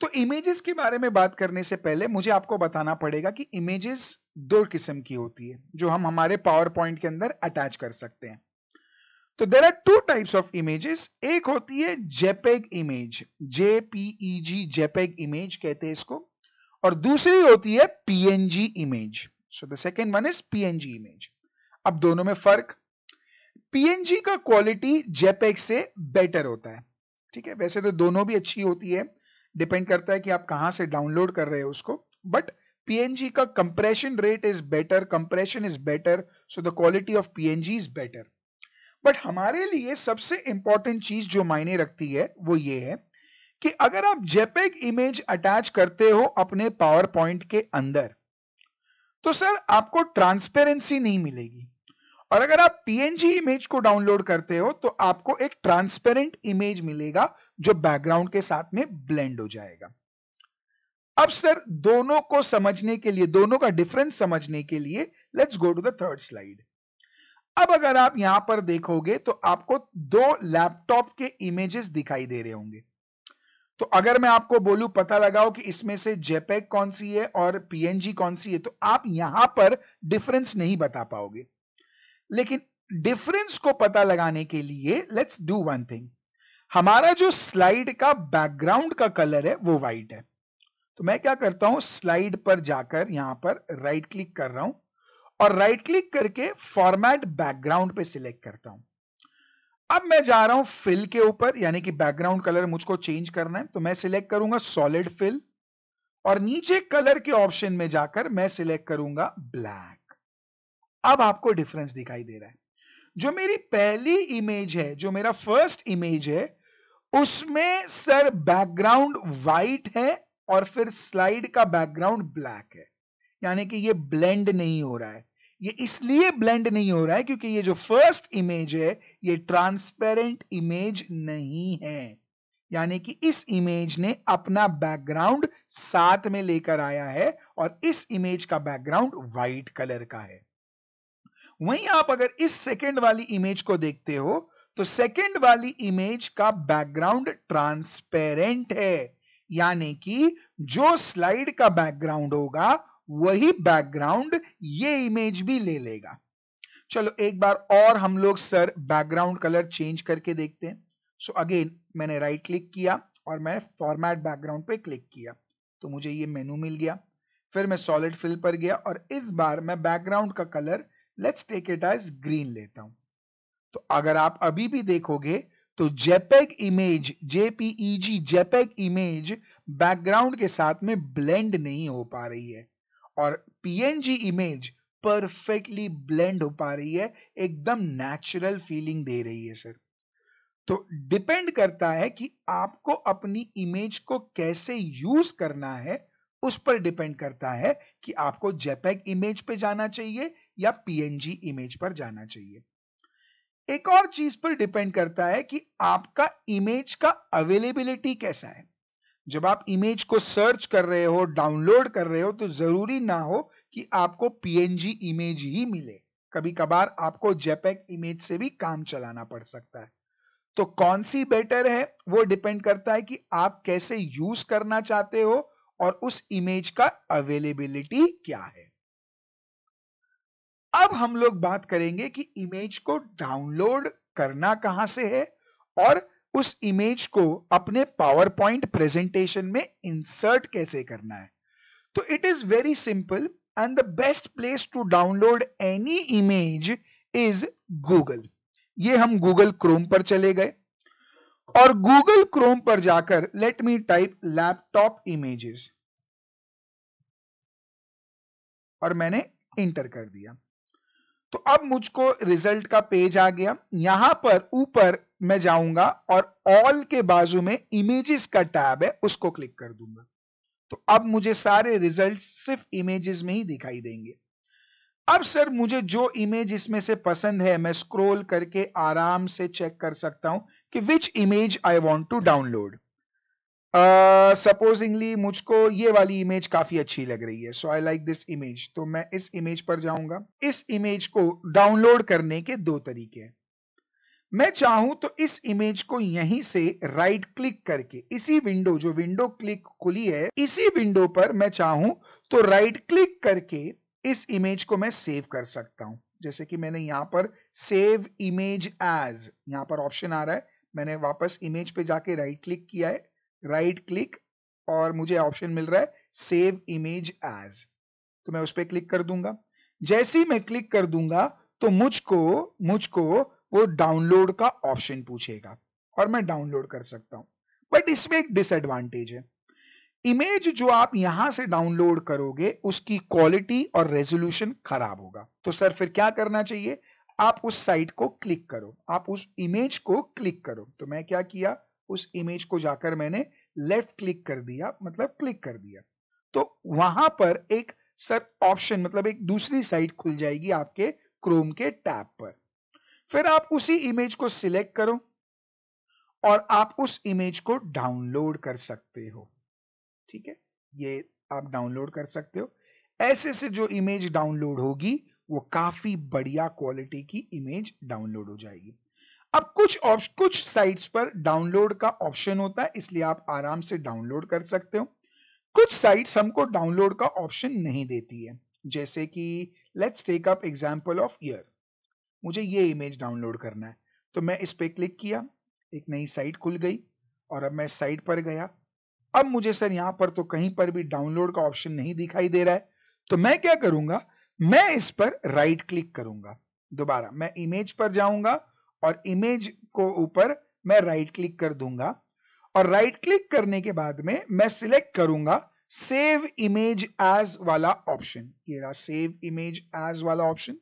तो इमेजेस के बारे में बात करने से पहले मुझे आपको बताना पड़ेगा कि इमेजेस दो किस्म की होती है जो हम हमारे पावर पॉइंट के अंदर अटैच कर सकते हैं तो there are two types of images एक होती है JPEG image JPEG JPEG image कहते हैं इसको और दूसरी होती है PNG image so the second one is PNG image अब दोनों में फर्क पीएनजी का क्वालिटी जेपेक से बेटर होता है ठीक है वैसे तो दोनों भी अच्छी होती है डिपेंड करता है कि आप कहां से डाउनलोड कर रहे हो उसको बट png का compression rate is better compression is better so the quality of png is better but हमारे लिए सबसे इंपॉर्टेंट चीज जो मायने रखती है वो ये है कि अगर आप जेपेक इमेज अटैच करते हो अपने पावर पॉइंट के अंदर तो सर आपको ट्रांसपेरेंसी नहीं मिलेगी और अगर आप पीएनजी इमेज को डाउनलोड करते हो तो आपको एक ट्रांसपेरेंट इमेज मिलेगा जो बैकग्राउंड के साथ में ब्लेंड हो जाएगा अब सर दोनों को समझने के लिए दोनों का डिफरेंस समझने के लिए let's go to the third slide अब अगर आप यहां पर देखोगे तो आपको दो लैपटॉप के इमेजेस दिखाई दे रहे होंगे तो अगर मैं आपको बोलूं पता लगाओ कि इसमें से जेपेक कौन सी है और पीएनजी कौन सी है तो आप यहां पर डिफरेंस नहीं बता पाओगे लेकिन डिफरेंस को पता लगाने के लिए लेट्स डू वन थिंग हमारा जो स्लाइड का बैकग्राउंड का कलर है वो व्हाइट है तो मैं क्या करता हूं स्लाइड पर जाकर यहां पर राइट क्लिक कर रहा हूं और राइट क्लिक करके फॉर्मेट बैकग्राउंड पे सिलेक्ट करता हूं अब मैं जा रहा हूं फिल के ऊपर यानी कि बैकग्राउंड कलर मुझको चेंज करना है तो मैं सिलेक्ट करूंगा सॉलिड फिल और नीचे कलर के ऑप्शन में जाकर मैं सिलेक्ट करूंगा ब्लैक अब आपको डिफरेंस दिखाई दे रहा है जो मेरी पहली इमेज है जो मेरा फर्स्ट इमेज है उसमें सर बैकग्राउंड वाइट है और फिर स्लाइड का बैकग्राउंड ब्लैक है यानी कि ये ब्लेंड नहीं हो रहा है ये इसलिए ब्लेंड नहीं हो रहा है क्योंकि ये जो फर्स्ट इमेज है ये ट्रांसपेरेंट इमेज नहीं है यानी कि इस इमेज ने अपना बैकग्राउंड साथ में लेकर आया है और इस इमेज का बैकग्राउंड व्हाइट कलर का है वहीं आप अगर इस सेकेंड वाली इमेज को देखते हो तो सेकेंड वाली इमेज का बैकग्राउंड ट्रांसपेरेंट है यानी कि जो स्लाइड का बैकग्राउंड होगा वही बैकग्राउंड ये इमेज भी ले लेगा चलो एक बार और हम लोग सर बैकग्राउंड कलर चेंज करके देखते हैं सो so अगेन मैंने राइट right क्लिक किया और मैं फॉर्मेट बैकग्राउंड पे क्लिक किया तो मुझे ये मेनू मिल गया फिर मैं सॉलिड फिल पर गया और इस बार मैं बैकग्राउंड का colour let's take it as green लेता हूं तो अगर आप अभी भी देखोगे तो JPEG image JPEG JPEG image background के साथ में ब्लेंड नहीं हो पा रही है और पीएनजी इमेज परफेक्टली ब्लेंड हो पा रही है एकदम नेचुरल फीलिंग दे रही है सर तो डिपेंड करता है कि आपको अपनी इमेज को कैसे यूज करना है उस पर डिपेंड करता है कि आपको जेपेग इमेज पे जाना चाहिए या पीएनजी इमेज पर जाना चाहिए एक और चीज पर डिपेंड करता है कि आपका इमेज का अवेलेबिलिटी कैसा है जब आप इमेज को सर्च कर रहे हो डाउनलोड कर रहे हो तो जरूरी ना हो कि आपको पीएनजी इमेज ही मिले कभी कभार आपको जेपेक इमेज से भी काम चलाना पड़ सकता है तो कौन सी बेटर है वो डिपेंड करता है कि आप कैसे यूज करना चाहते हो और उस इमेज का अवेलेबिलिटी क्या है अब हम लोग बात करेंगे कि इमेज को डाउनलोड करना कहां से है और उस इमेज को अपने पावर पॉइंट प्रेजेंटेशन में इंसर्ट कैसे करना है तो it is very simple and the best place to download any image is Google ये हम गूगल क्रोम पर चले गए और गूगल क्रोम पर जाकर let me type laptop images और मैंने इंटर कर दिया तो अब मुझको रिजल्ट का पेज आ गया यहां पर ऊपर मैं जाऊंगा और ऑल के बाजू में इमेजेस का टैब है उसको क्लिक कर दूंगा तो अब मुझे सारे रिजल्ट सिर्फ इमेजेस में ही दिखाई देंगे अब सर मुझे जो इमेज इसमें से पसंद है मैं स्क्रॉल करके आराम से चेक कर सकता हूं कि which image I want to download supposingly uh, मुझको ये वाली इमेज काफी अच्छी लग रही है so I like this image तो मैं इस इमेज पर जाऊंगा इस इमेज को डाउनलोड करने के दो तरीके हैं मैं चाहूं तो इस इमेज को यहीं से राइट क्लिक करके इसी विंडो जो विंडो क्लिक खुली है इसी विंडो पर मैं चाहूं तो राइट क्लिक करके इस इमेज को मैं सेव कर सकता हूं जैसे कि मैंने यहां पर सेव इमेज एज यहां पर ऑप्शन आ रहा है मैंने वापस इमेज पे जाके राइट क्लिक किया है राइट क्लिक और मुझे ऑप्शन मिल रहा है सेव इमेज एज तो मैं उस पर क्लिक कर दूंगा जैसे ही मैं क्लिक कर दूंगा तो मुझको मुझको वो डाउनलोड का ऑप्शन पूछेगा और मैं डाउनलोड कर सकता हूं बट इसमें एक डिसएडवांटेज है इमेज जो आप यहां से डाउनलोड करोगे उसकी क्वालिटी और रेजोल्यूशन खराब होगा तो सर फिर क्या करना चाहिए आप उस साइट को क्लिक करो आप उस इमेज को क्लिक करो तो मैं क्या किया उस इमेज को जाकर मैंने लेफ्ट क्लिक कर दिया मतलब क्लिक कर दिया तो वहां पर एक सर ऑप्शन मतलब एक दूसरी साइट खुल जाएगी आपके क्रोम के टैब पर फिर आप उसी इमेज को सिलेक्ट करो और आप उस इमेज को डाउनलोड कर सकते हो ठीक है ये आप डाउनलोड कर सकते हो ऐसे से जो इमेज डाउनलोड होगी वो काफी बढ़िया क्वालिटी की इमेज डाउनलोड हो जाएगी अब कुछ कुछ साइट्स पर डाउनलोड का ऑप्शन होता है इसलिए आप आराम से डाउनलोड कर सकते हो कुछ साइट्स हमको डाउनलोड का ऑप्शन नहीं देती है जैसे कि let's take up example of ear मुझे ये इमेज डाउनलोड करना है तो मैं इस पर क्लिक किया एक नई साइट खुल गई और अब मैं साइट पर गया अब मुझे सर यहाँ पर तो कहीं पर भी डाउनलोड का ऑप्शन नहीं दिखाई दे रहा है तो मैं क्या करूंगा मैं इस पर राइट क्लिक करूंगा दोबारा मैं इमेज पर जाऊंगा और इमेज को ऊपर मैं राइट क्लिक कर दूंगा और राइट क्लिक करने के बाद में मैं सिलेक्ट करूंगा सेव इमेज एज वाला ऑप्शन ये रहा सेव इमेज एज वाला ऑप्शन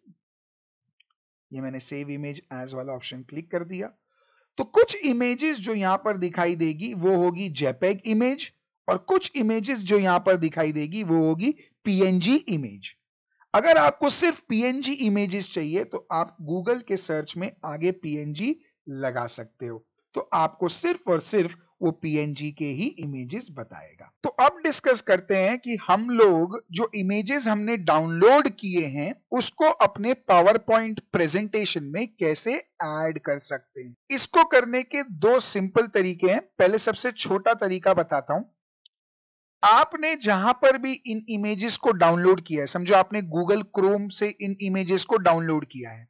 ये मैंने सेव इमेज एज वाला ऑप्शन क्लिक कर दिया तो कुछ इमेजेस जो यहां पर दिखाई देगी वो होगी जेपेग इमेज और कुछ इमेजेस जो यहां पर दिखाई देगी वो होगी पीएनजी इमेज अगर आपको सिर्फ PNG इमेजेस चाहिए तो आप गूगल के सर्च में आगे पीएनजी लगा सकते हो तो आपको सिर्फ और सिर्फ वो PNG के ही इमेजेस बताएगा तो अब डिस्कस करते हैं कि हम लोग जो इमेजेस हमने डाउनलोड किए हैं उसको अपने पावर पॉइंट प्रेजेंटेशन में कैसे ऐड कर सकते हैं इसको करने के दो सिंपल तरीके हैं पहले सबसे छोटा तरीका बताता हूं आपने जहां पर भी इन इमेजेस को डाउनलोड किया है समझो आपने गूगल क्रोम से इन इमेजेस को डाउनलोड किया है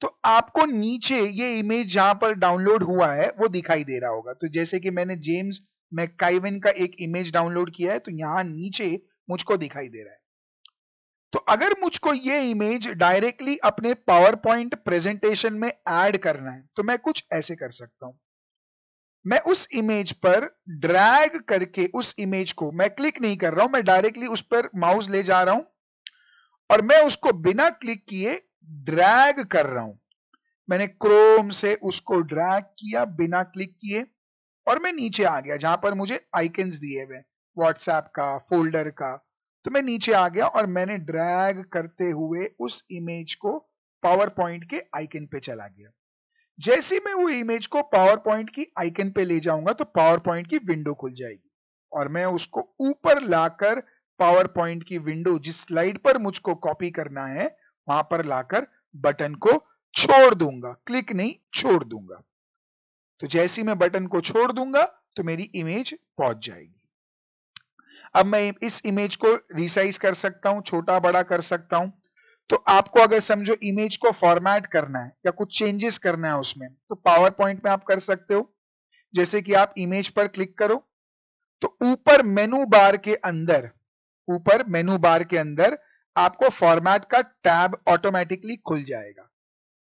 तो आपको नीचे ये इमेज जहां पर डाउनलोड हुआ है वो दिखाई दे रहा होगा तो जैसे कि मैंने जेम्स मैकाइवन का एक इमेज डाउनलोड किया है तो यहां नीचे मुझको दिखाई दे रहा है तो अगर मुझको ये इमेज डायरेक्टली अपने पावर पॉइंट प्रेजेंटेशन में एड करना है तो मैं कुछ ऐसे कर सकता हूं मैं उस इमेज पर ड्रैग करके उस इमेज को मैं क्लिक नहीं कर रहा हूं मैं डायरेक्टली उस पर माउस ले जा रहा हूं और मैं उसको बिना क्लिक किए ड्रैग कर रहा हूं मैंने क्रोम से उसको ड्रैग किया बिना क्लिक किए और मैं नीचे आ गया जहां पर मुझे आइकन्स दिए हुए व्हाट्सएप का फोल्डर का तो मैं नीचे आ गया और मैंने ड्रैग करते हुए उस इमेज को पावर पॉइंट के आइकन पे चला गया जैसे मैं वो इमेज को पावर पॉइंट की आइकन पे ले जाऊंगा तो पावर पॉइंट की विंडो खुल जाएगी और मैं उसको ऊपर लाकर पावर पॉइंट की विंडो जिस स्लाइड पर मुझको कॉपी करना है वहां पर लाकर बटन को छोड़ दूंगा क्लिक नहीं छोड़ दूंगा तो जैसे ही मैं बटन को छोड़ दूंगा तो मेरी इमेज पहुंच जाएगी अब मैं इस इमेज को रिसाइज कर सकता हूं छोटा बड़ा कर सकता हूं तो आपको अगर समझो इमेज को फॉर्मेट करना है या कुछ चेंजेस करना है उसमें तो पावर पॉइंट में आप कर सकते हो जैसे कि आप इमेज पर क्लिक करो तो ऊपर मेनू बार के अंदर ऊपर मेनू बार के अंदर आपको फॉर्मेट का टैब ऑटोमेटिकली खुल जाएगा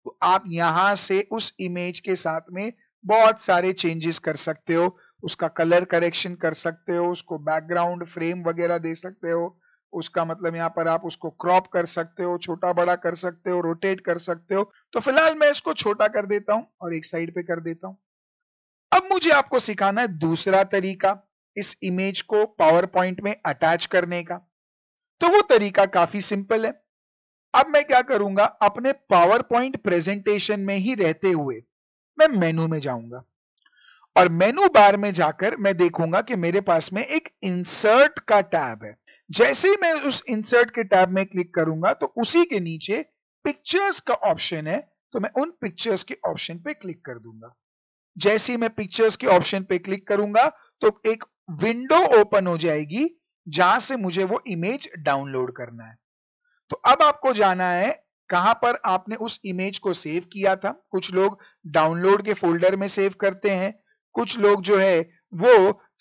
तो आप यहां से उस इमेज के साथ में बहुत सारे चेंजेस कर सकते हो उसका कलर करेक्शन कर सकते हो उसको बैकग्राउंड फ्रेम वगैरह दे सकते हो उसका मतलब यहाँ पर आप उसको क्रॉप कर सकते हो छोटा बड़ा कर सकते हो रोटेट कर सकते हो तो फिलहाल मैं इसको छोटा कर देता हूं और एक साइड पे कर देता हूं अब मुझे आपको सिखाना है दूसरा तरीका इस इमेज को पावर पॉइंट में अटैच करने का तो वो तरीका काफी सिंपल है अब मैं क्या करूंगा अपने पावर पॉइंट प्रेजेंटेशन में ही रहते हुए मैं मेनू में जाऊंगा और मेनू बार में जाकर मैं देखूंगा कि मेरे पास में एक इंसर्ट का टैब है जैसे ही मैं उस इंसर्ट के टैब में क्लिक करूंगा तो उसी के नीचे पिक्चर्स का ऑप्शन है तो मैं उन पिक्चर्स के ऑप्शन पे क्लिक कर दूंगा जैसे ही मैं पिक्चर्स के ऑप्शन पे क्लिक करूंगा तो एक विंडो ओपन हो जाएगी जहां से मुझे वो इमेज डाउनलोड करना है तो अब आपको जाना है कहां पर आपने उस इमेज को सेव किया था कुछ लोग डाउनलोड के फोल्डर में सेव करते हैं कुछ लोग जो है वो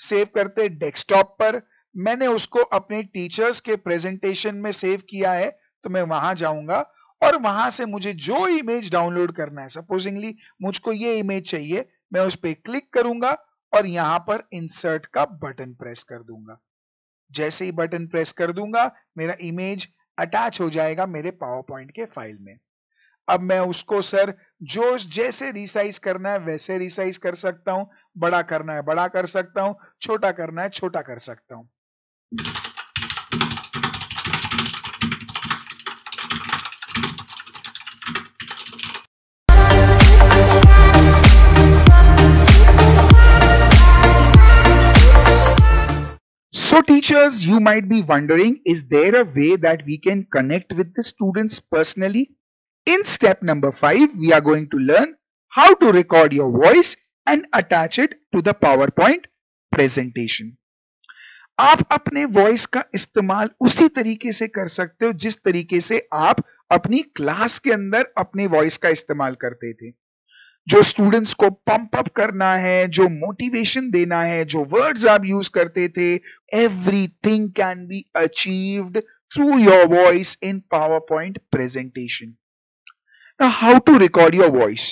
सेव करते हैं डेस्कटॉप पर मैंने उसको अपने टीचर्स के प्रेजेंटेशन में सेव किया है तो मैं वहां जाऊंगा और वहां से मुझे जो इमेज डाउनलोड करना है सपोजिंगली मुझको ये इमेज चाहिए मैं उस पर क्लिक करूंगा और यहां पर इंसर्ट का बटन प्रेस कर दूंगा जैसे ही बटन प्रेस कर दूंगा मेरा इमेज अटैच हो जाएगा मेरे पावर पॉइंट के फाइल में अब मैं उसको सर जो जैसे रिसाइज करना है वैसे रिसाइज कर सकता हूं बड़ा करना है बड़ा कर सकता हूं छोटा करना है छोटा कर सकता हूं So teachers, you might be wondering, is there a way that we can connect with the students personally? In step number 5, we are going to learn how to record your voice and attach it to the PowerPoint presentation. आप अपने voice का इस्तेमाल उसी तरीके से कर सकते हो जिस तरीके से आप अपनी क्लास के अंदर अपने वॉइस का इस्तेमाल करते थे जो स्टूडेंट्स को पंप अप करना है जो मोटिवेशन देना है जो वर्ड्स आप यूज करते थे everything can be achieved through your voice in PowerPoint presentation how to record your voice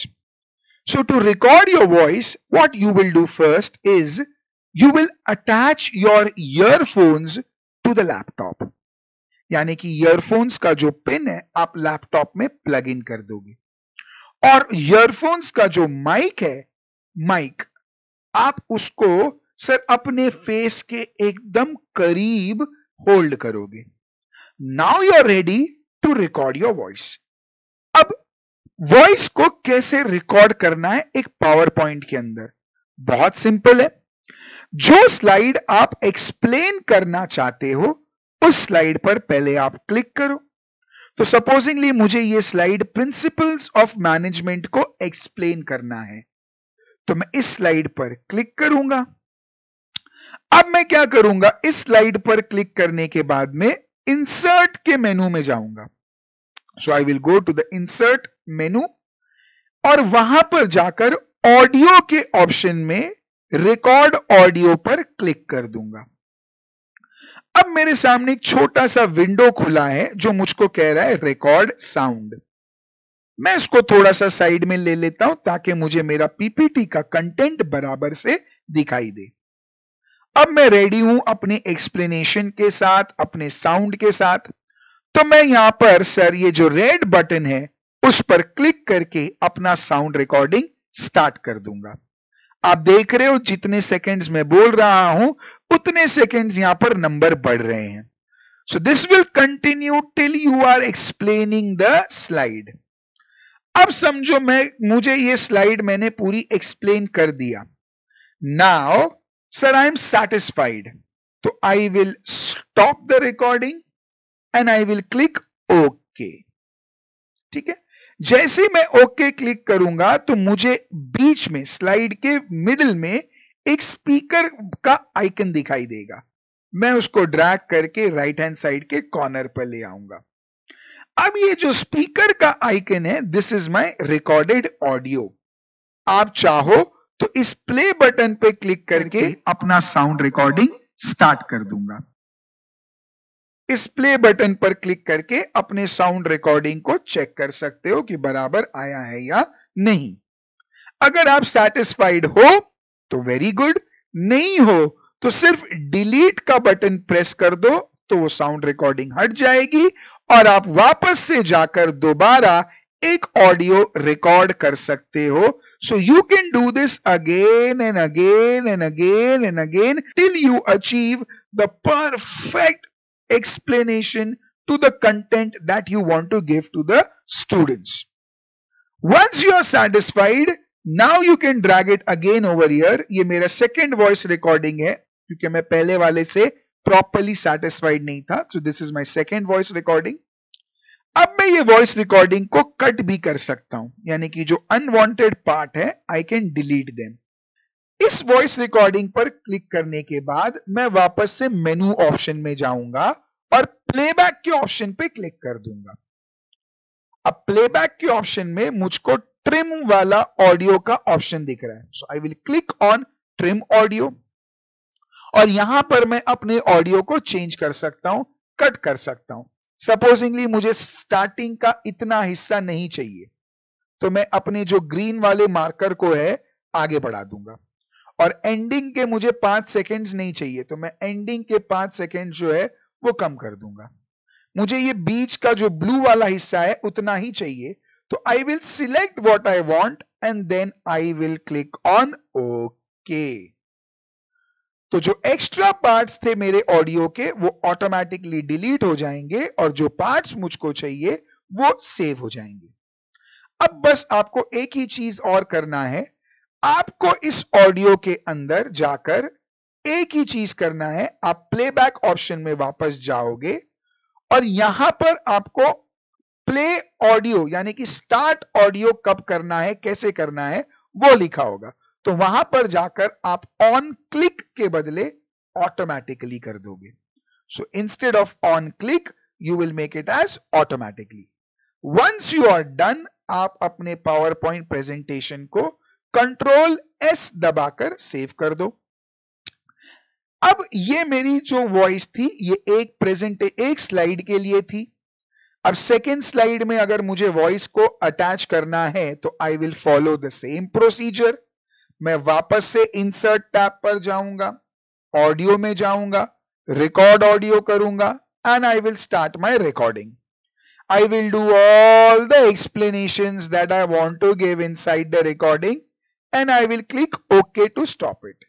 so to record your voice what you will do first is you will attach your earphones to the laptop यानी कि earphones का जो pin है आप laptop में plug in कर दोगे और ईयरफोन्स का जो माइक है माइक आप उसको सर अपने फेस के एकदम करीब होल्ड करोगे now you are ready to record your voice अब वॉइस को कैसे रिकॉर्ड करना है एक पावर पॉइंट के अंदर बहुत सिंपल है जो स्लाइड आप एक्सप्लेन करना चाहते हो उस स्लाइड पर पहले आप क्लिक करो तो सपोजिंगली मुझे ये स्लाइड प्रिंसिपल्स ऑफ मैनेजमेंट को एक्सप्लेन करना है तो मैं इस स्लाइड पर क्लिक करूंगा अब मैं क्या करूंगा इस स्लाइड पर क्लिक करने के बाद में इंसर्ट के मेनू में जाऊंगा so I will go to the insert menu और वहां पर जाकर ऑडियो के ऑप्शन में रिकॉर्ड ऑडियो पर क्लिक कर दूंगा अब मेरे सामने एक छोटा सा विंडो खुला है जो मुझको कह रहा है रिकॉर्ड साउंड मैं इसको थोड़ा सा साइड में ले लेता हूं ताकि मुझे मेरा पीपीटी का कंटेंट बराबर से दिखाई दे अब मैं रेडी हूं अपने एक्सप्लेनेशन के साथ अपने साउंड के साथ तो मैं यहां पर सर ये जो रेड बटन है उस पर क्लिक करके अपना साउंड रिकॉर्डिंग स्टार्ट कर दूंगा आप देख रहे हो जितने सेकेंड्स में बोल रहा हूं उतने सेकेंड्स यहां पर नंबर बढ़ रहे हैं so this will continue till you are explaining the slide अब समझो मैं मुझे ये स्लाइड मैंने पूरी एक्सप्लेन कर दिया now sir I am satisfied तो I will stop the recording and I will click okay ठीक है जैसे मैं ओके क्लिक करूंगा तो मुझे बीच में स्लाइड के मिडल में एक स्पीकर का आइकन दिखाई देगा मैं उसको ड्रैग करके राइट हैंड साइड के कॉर्नर पर ले आऊंगा अब ये जो स्पीकर का आइकन है this is my recorded audio आप चाहो तो इस प्ले बटन पे क्लिक करके अपना साउंड रिकॉर्डिंग स्टार्ट कर दूंगा इस प्ले बटन पर क्लिक करके अपने साउंड रिकॉर्डिंग को चेक कर सकते हो कि बराबर आया है या नहीं अगर आप सेटिस्फाइड हो तो वेरी गुड नहीं हो तो सिर्फ डिलीट का बटन प्रेस कर दो तो वो साउंड रिकॉर्डिंग हट जाएगी और आप वापस से जाकर दोबारा एक ऑडियो रिकॉर्ड कर सकते हो so you can do this again and again and again and again till you achieve the perfect explanation to the content that you want to give to the students. Once you are satisfied, now you can drag it again over here. ये मेरा second voice recording है क्योंकि मैं पहले वाले से properly satisfied नहीं था. So this is my second voice recording. अब मैं ये voice recording को cut भी कर सकता हूं यानी कि जो unwanted part है I can delete them. इस वॉइस रिकॉर्डिंग पर क्लिक करने के बाद मैं वापस से मेनू ऑप्शन में जाऊंगा और प्लेबैक के ऑप्शन पे क्लिक कर दूंगा अब प्लेबैक के ऑप्शन में मुझको ट्रिम वाला ऑडियो का ऑप्शन दिख रहा है so I will click on trim audio और यहां पर मैं अपने ऑडियो को चेंज कर सकता हूं कट कर सकता हूं सपोजिंगली मुझे स्टार्टिंग का इतना हिस्सा नहीं चाहिए तो मैं अपने जो ग्रीन वाले मार्कर को है आगे बढ़ा दूंगा और एंडिंग के मुझे पांच सेकेंड नहीं चाहिए तो मैं एंडिंग के पांच सेकेंड जो है वो कम कर दूंगा मुझे ये बीच का जो ब्लू वाला हिस्सा है उतना ही चाहिए तो I will select what I want and then I will click on okay तो जो एक्स्ट्रा पार्ट्स थे मेरे ऑडियो के वो ऑटोमेटिकली डिलीट हो जाएंगे और जो पार्ट्स मुझको चाहिए वो सेव हो जाएंगे अब बस आपको एक ही चीज और करना है आपको इस ऑडियो के अंदर जाकर एक ही चीज करना है आप प्लेबैक ऑप्शन में वापस जाओगे और यहां पर आपको प्ले ऑडियो यानी कि स्टार्ट ऑडियो कब करना है कैसे करना है वो लिखा होगा तो वहां पर जाकर आप ऑन क्लिक के बदले ऑटोमेटिकली कर दोगे so instead of on click you will make it as automatically once you are done आप अपने पावर पॉइंट प्रेजेंटेशन को कंट्रोल एस दबाकर सेव कर दो अब ये मेरी जो वॉइस थी ये एक प्रेजेंट एक स्लाइड के लिए थी अब सेकेंड स्लाइड में अगर मुझे वॉइस को अटैच करना है तो I will follow the same procedure मैं वापस से इंसर्ट टैब पर जाऊंगा ऑडियो में जाऊंगा रिकॉर्ड ऑडियो करूंगा and I will start my recording I will do all the explanation that I want to give inside the recording and I will click okay to stop it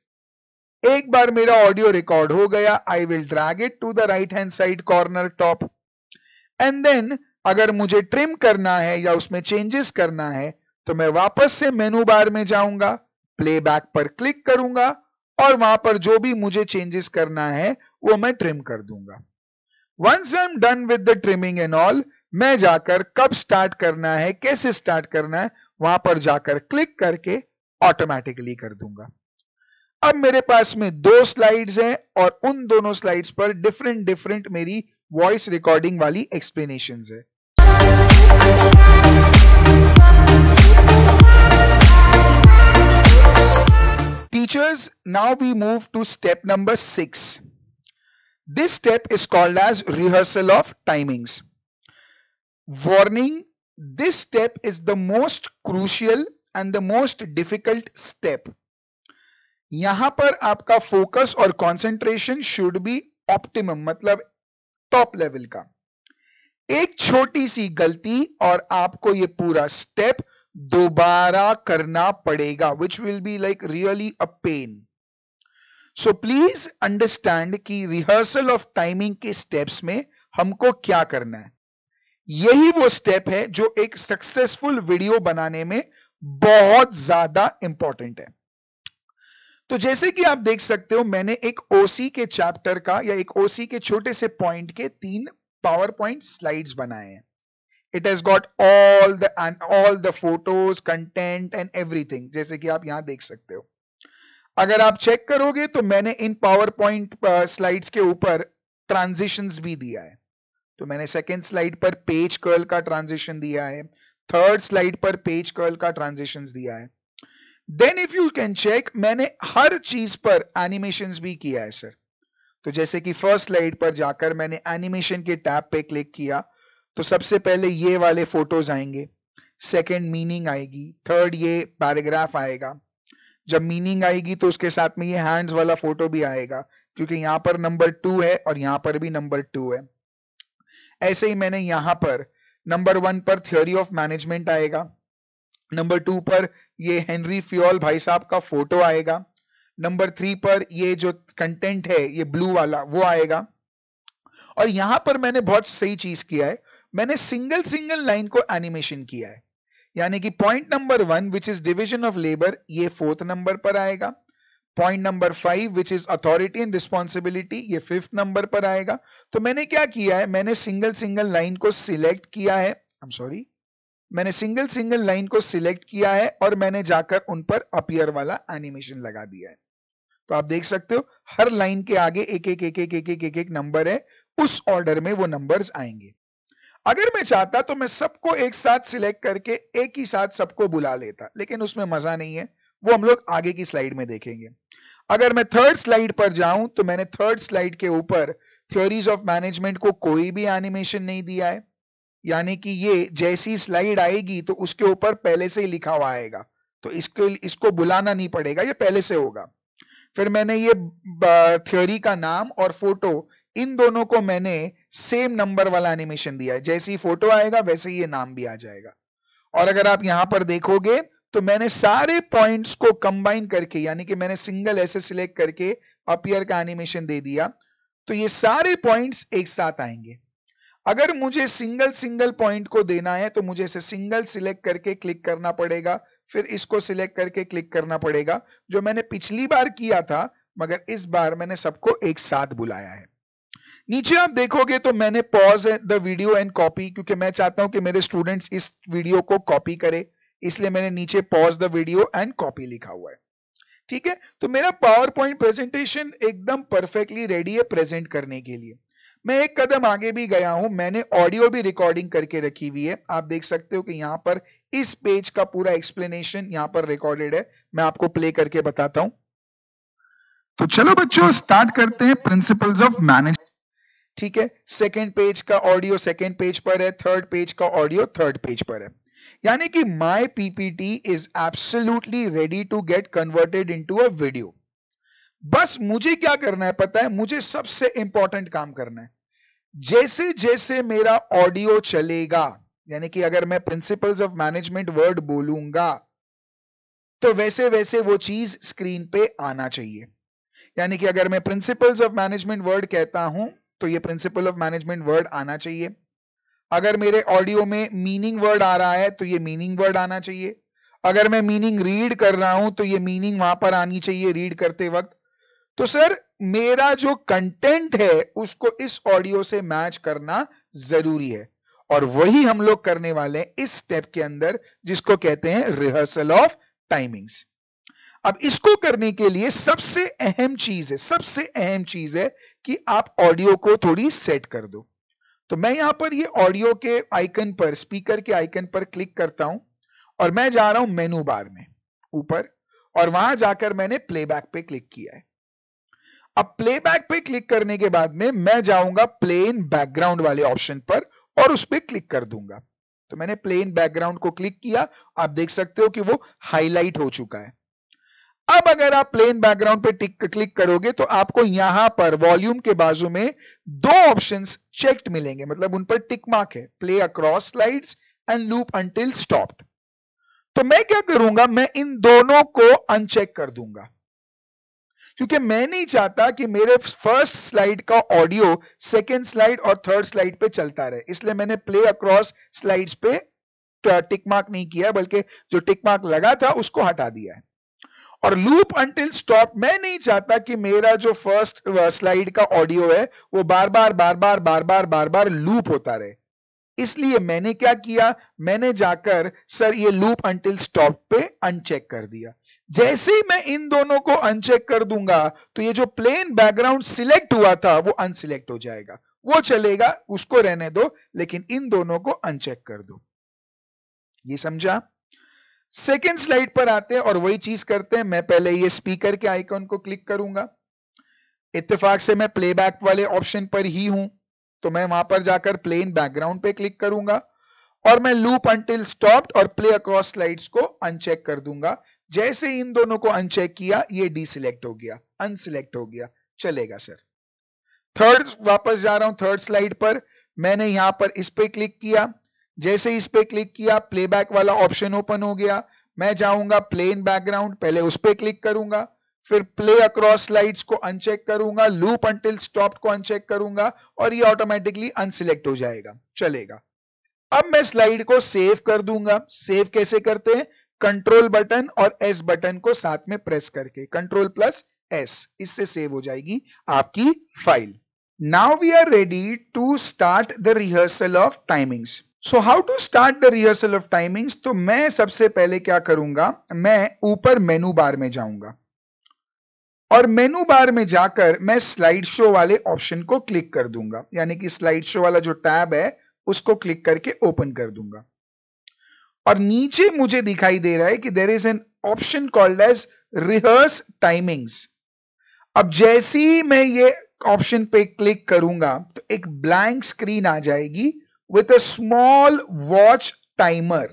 एक बार मेरा audio record हो गया I will drag it to the right hand side corner top and then अगर मुझे trim करना है या उसमें चेंजेस करना है तो मैं वापस से मेनू बार में जाऊंगा प्लेबैक पर क्लिक करूंगा और वहां पर जो भी मुझे चेंजेस करना है वो मैं ट्रिम कर दूंगा once I am done with the trimming and all मैं जाकर कब स्टार्ट करना है कैसे स्टार्ट करना है वहां पर जाकर क्लिक करके ऑटोमेटिकली कर दूंगा अब मेरे पास में दो स्लाइड्स हैं और उन दोनों स्लाइड्स पर डिफरेंट डिफरेंट मेरी वॉइस रिकॉर्डिंग वाली एक्सप्लेनेशन है teachers now we move to step number six this step is called as rehearsal of timings warning this step is the most crucial and the most difficult step यहां पर आपका focus और concentration should be optimum मतलब top level का एक छोटी सी गलती और आपको ये पूरा स्टेप दोबारा करना पड़ेगा which will be like really a pain so please understand कि रिहर्सल ऑफ टाइमिंग के स्टेप्स में हमको क्या करना है यही वो स्टेप है जो एक सक्सेसफुल वीडियो बनाने में बहुत ज्यादा इंपॉर्टेंट है तो जैसे कि आप देख सकते हो मैंने एक ओसी के चैप्टर का या एक ओसी के छोटे से पॉइंट के तीन पावर पॉइंट स्लाइड बनाए हैं it has got all the all the photos content and everything जैसे कि आप यहां देख सकते हो अगर आप चेक करोगे तो मैंने इन पावर पॉइंट स्लाइड्स के ऊपर ट्रांजिशंस भी दिया है तो मैंने सेकेंड स्लाइड पर पेज कर्ल का ट्रांजिशन दिया है थर्ड स्लाइड पर पेज कर्ल का ट्रांजेक्शन दिया है then if you can check मैंने हर चीज पर एनिमेशन भी किया है सर तो जैसे कि फर्स्ट स्लाइड पर जाकर मैंने एनिमेशन के टैब पे क्लिक किया तो सबसे पहले ये वाले फोटोज आएंगे सेकेंड मीनिंग आएगी थर्ड ये पैराग्राफ आएगा जब मीनिंग आएगी तो उसके साथ में ये हैंड्स वाला फोटो भी आएगा क्योंकि यहां पर नंबर टू है और यहां पर भी नंबर टू है ऐसे ही मैंने यहां पर नंबर वन पर थियोरी ऑफ मैनेजमेंट आएगा नंबर टू पर ये हेनरी फ्योल भाई साहब का फोटो आएगा नंबर थ्री पर ये जो कंटेंट है ये ब्लू वाला वो आएगा और यहां पर मैंने बहुत सही चीज किया है मैंने सिंगल सिंगल लाइन को एनिमेशन किया है यानी कि point number one which is division of labour ये फोर्थ नंबर पर आएगा point number five which is authority and responsibility ये फिफ्थ नंबर पर आएगा तो मैंने क्या किया है मैंने सिंगल सिंगल लाइन को सिलेक्ट किया है आई एम सॉरी मैंने सिंगल सिंगल लाइन को सिलेक्ट किया है और मैंने जाकर उन पर अपियर वाला एनिमेशन लगा दिया है तो आप देख सकते हो हर लाइन के आगे एक एक एक एक एक एक एक एक नंबर है उस ऑर्डर में वो नंबर्स आएंगे अगर मैं चाहता तो मैं सबको एक साथ सिलेक्ट करके एक ही साथ सबको बुला लेता लेकिन उसमें मजा नहीं है वो हम लोग आगे की स्लाइड में देखेंगे अगर मैं थर्ड स्लाइड पर जाऊं तो मैंने थर्ड स्लाइड के ऊपर थ्योरीज ऑफ मैनेजमेंट को कोई भी एनिमेशन नहीं दिया है यानी कि ये जैसी स्लाइड आएगी तो उसके ऊपर पहले से ही लिखा हुआ आएगा तो इसके इसको बुलाना नहीं पड़ेगा ये पहले से होगा फिर मैंने ये थ्योरी का नाम और फोटो इन दोनों को मैंने सेम नंबर वाला एनिमेशन दिया है जैसे ही फोटो आएगा वैसे ही ये नाम भी आ जाएगा और अगर आप यहां पर देखोगे तो मैंने सारे पॉइंट्स को कंबाइन करके यानी कि मैंने सिंगल ऐसे सिलेक्ट करके अपियर का एनिमेशन दे दिया तो ये सारे पॉइंट्स एक साथ आएंगे अगर मुझे सिंगल सिंगल पॉइंट को देना है तो मुझे इसे सिंगल सिलेक्ट करके क्लिक करना पड़ेगा फिर इसको सिलेक्ट करके क्लिक करना पड़ेगा जो मैंने पिछली बार किया था मगर इस बार मैंने सबको एक साथ बुलाया है नीचे आप देखोगे तो मैंने pause the video and copy क्योंकि मैं चाहता हूं कि मेरे स्टूडेंट्स इस वीडियो को कॉपी करें इसलिए मैंने नीचे pause the video and copy लिखा हुआ है ठीक है तो मेरा पावर पॉइंट प्रेजेंटेशन एकदम परफेक्टली रेडी है प्रेजेंट करने के लिए मैं एक कदम आगे भी गया हूं मैंने ऑडियो भी रिकॉर्डिंग करके रखी हुई है आप देख सकते हो कि यहां पर इस पेज का पूरा एक्सप्लेनेशन यहां पर रिकॉर्डेड है मैं आपको प्ले करके बताता हूं तो चलो बच्चों स्टार्ट करते हैं प्रिंसिपल्स ऑफ मैनेज ठीक है सेकेंड पेज का ऑडियो सेकेंड पेज पर है थर्ड पेज का ऑडियो थर्ड पेज पर है यानी कि my PPT is absolutely ready to get converted into a video बस मुझे क्या करना है पता है मुझे सबसे इंपॉर्टेंट काम करना है जैसे जैसे मेरा ऑडियो चलेगा यानी कि अगर मैं प्रिंसिपल्स ऑफ मैनेजमेंट वर्ड बोलूंगा तो वैसे वैसे वो चीज स्क्रीन पे आना चाहिए यानी कि अगर मैं प्रिंसिपल्स ऑफ मैनेजमेंट वर्ड कहता हूं तो ये प्रिंसिपल ऑफ मैनेजमेंट वर्ड आना चाहिए अगर मेरे ऑडियो में मीनिंग वर्ड आ रहा है तो ये मीनिंग वर्ड आना चाहिए अगर मैं मीनिंग रीड कर रहा हूं तो ये मीनिंग वहां पर आनी चाहिए रीड करते वक्त तो सर मेरा जो कंटेंट है उसको इस ऑडियो से मैच करना जरूरी है और वही हम लोग करने वाले हैं इस स्टेप के अंदर जिसको कहते हैं रिहर्सल ऑफ टाइमिंग्स अब इसको करने के लिए सबसे अहम चीज है सबसे अहम चीज है कि आप ऑडियो को थोड़ी सेट कर दो तो मैं यहां पर ये ऑडियो के आइकन पर स्पीकर के आइकन पर क्लिक करता हूं और मैं जा रहा हूं मेनू बार में ऊपर और वहां जाकर मैंने प्लेबैक पे क्लिक किया है अब प्लेबैक पे क्लिक करने के बाद में मैं जाऊंगा प्लेन बैकग्राउंड वाले ऑप्शन पर और उस पर क्लिक कर दूंगा तो मैंने प्लेन बैकग्राउंड को क्लिक किया आप देख सकते हो कि वो हाईलाइट हो चुका है अब अगर आप प्लेन बैकग्राउंड पे टिक क्लिक करोगे तो आपको यहां पर वॉल्यूम के बाजू में दो ऑप्शंस चेक्ड मिलेंगे मतलब उन पर टिक मार्क है play across slides and loop until stopped तो मैं क्या करूंगा मैं इन दोनों को अनचेक कर दूंगा क्योंकि मैं नहीं चाहता कि मेरे फर्स्ट स्लाइड का ऑडियो सेकेंड स्लाइड और थर्ड स्लाइड पे चलता रहे इसलिए मैंने प्ले अक्रॉस स्लाइड्स पे टिक तो मार्क नहीं किया बल्कि जो टिक मार्क लगा था उसको हटा दिया है और लूप अंटिल स्टॉप मैं नहीं चाहता कि मेरा जो फर्स्ट स्लाइड uh, का ऑडियो है वो बार बार बार बार बार बार बार बार लूप होता रहे इसलिए मैंने क्या किया मैंने जाकर सर ये लूप अंटिल स्टॉप पे अनचेक कर दिया जैसे ही मैं इन दोनों को अनचेक कर दूंगा तो ये जो प्लेन बैकग्राउंड सिलेक्ट हुआ था वो अनसिलेक्ट हो जाएगा वो चलेगा उसको रहने दो लेकिन इन दोनों को अनचेक कर दो ये समझा सेकेंड स्लाइड पर आते हैं और वही चीज करते हैं मैं पहले ये स्पीकर के आइकॉन को क्लिक करूंगा इतफाक से मैं प्लेबैक वाले ऑप्शन पर ही हूं तो मैं वहां पर जाकर प्लेन बैकग्राउंड पे क्लिक करूंगा और मैं लूप अंटिल स्टॉप्ड और प्ले अक्रॉस स्लाइड्स को अनचेक कर दूंगा जैसे इन दोनों को अनचेक किया ये डीसिलेक्ट हो गया अनसिलेक्ट हो गया चलेगा सर थर्ड वापस जा रहा हूं थर्ड स्लाइड पर मैंने यहां पर इस पर क्लिक किया जैसे इस पे क्लिक किया प्लेबैक वाला ऑप्शन ओपन हो गया मैं जाऊंगा प्लेन बैकग्राउंड पहले उस पर क्लिक करूंगा फिर प्ले अक्रॉस स्लाइड्स को अनचेक करूंगा लूप अंटिल स्टॉप को अनचेक करूंगा और ये ऑटोमेटिकली अनसिलेक्ट हो जाएगा चलेगा अब मैं स्लाइड को सेव कर दूंगा सेव कैसे करते हैं कंट्रोल बटन और एस बटन को साथ में प्रेस करके कंट्रोल प्लस एस इससे सेव हो जाएगी आपकी file now we are ready to start the rehearsal of timings so how to start the rehearsal of timings तो मैं सबसे पहले क्या करूंगा मैं ऊपर मेनू बार में जाऊंगा और मेनू बार में जाकर मैं स्लाइड शो वाले ऑप्शन को क्लिक कर दूंगा यानी कि स्लाइड शो वाला जो टैब है उसको क्लिक करके ओपन कर दूंगा और नीचे मुझे दिखाई दे रहा है कि there is an option called as rehearse timings अब जैसे ही मैं ये ऑप्शन पे क्लिक करूंगा तो एक ब्लैंक स्क्रीन आ जाएगी with a small watch timer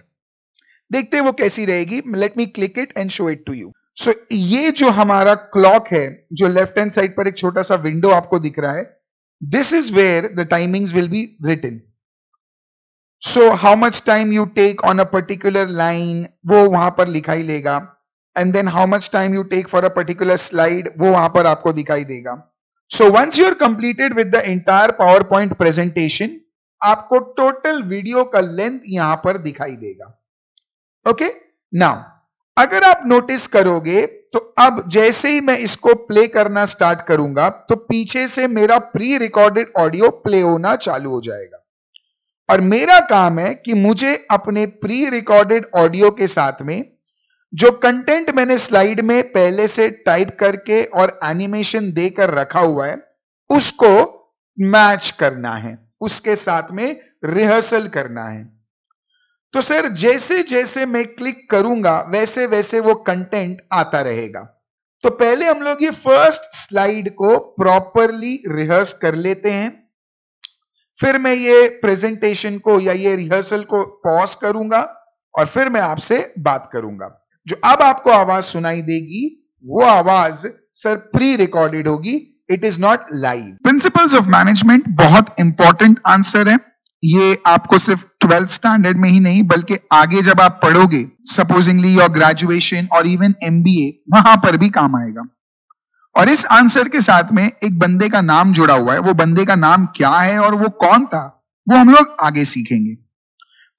देखते हैं वो कैसी रहेगी let me click it and show it to you so ये जो हमारा क्लॉक है जो लेफ्ट हैंड साइड पर एक छोटा सा विंडो आपको दिख रहा है this is where the timings will be written so how much time you take on a particular line वो वहां पर लिखाई लेगा and then how much time you take for a particular slide वो वहां पर आपको दिखाई देगा so once you are completed with the entire PowerPoint presentation आपको टोटल वीडियो का लेंथ यहां पर दिखाई देगा ओके नाउ अगर आप नोटिस करोगे तो अब जैसे ही मैं इसको प्ले करना स्टार्ट करूंगा तो पीछे से मेरा प्री रिकॉर्डेड ऑडियो प्ले होना चालू हो जाएगा और मेरा काम है कि मुझे अपने प्री रिकॉर्डेड ऑडियो के साथ में जो कंटेंट मैंने स्लाइड में पहले से टाइप करके और एनिमेशन देकर रखा हुआ है उसको मैच करना है उसके साथ में रिहर्सल करना है तो सर जैसे जैसे मैं क्लिक करूंगा वैसे वैसे वो कंटेंट आता रहेगा तो पहले हम लोग ये फर्स्ट स्लाइड को प्रॉपरली रिहर्स कर लेते हैं फिर मैं ये प्रेजेंटेशन को या ये रिहर्सल को पॉज करूंगा और फिर मैं आपसे बात करूंगा जो अब आपको आवाज सुनाई देगी वो आवाज सर प्री रिकॉर्डेड होगी it is not live principles of management बहुत इंपॉर्टेंट आंसर है ये आपको सिर्फ ट्वेल्थ स्टैंडर्ड में ही नहीं बल्कि आगे जब आप पढ़ोगे सपोजिंगली योर ग्रेजुएशन और इवन एमबीए वहां पर भी काम आएगा और इस आंसर के साथ में एक बंदे का नाम जुड़ा हुआ है वो बंदे का नाम क्या है और वो कौन था वो हम लोग आगे सीखेंगे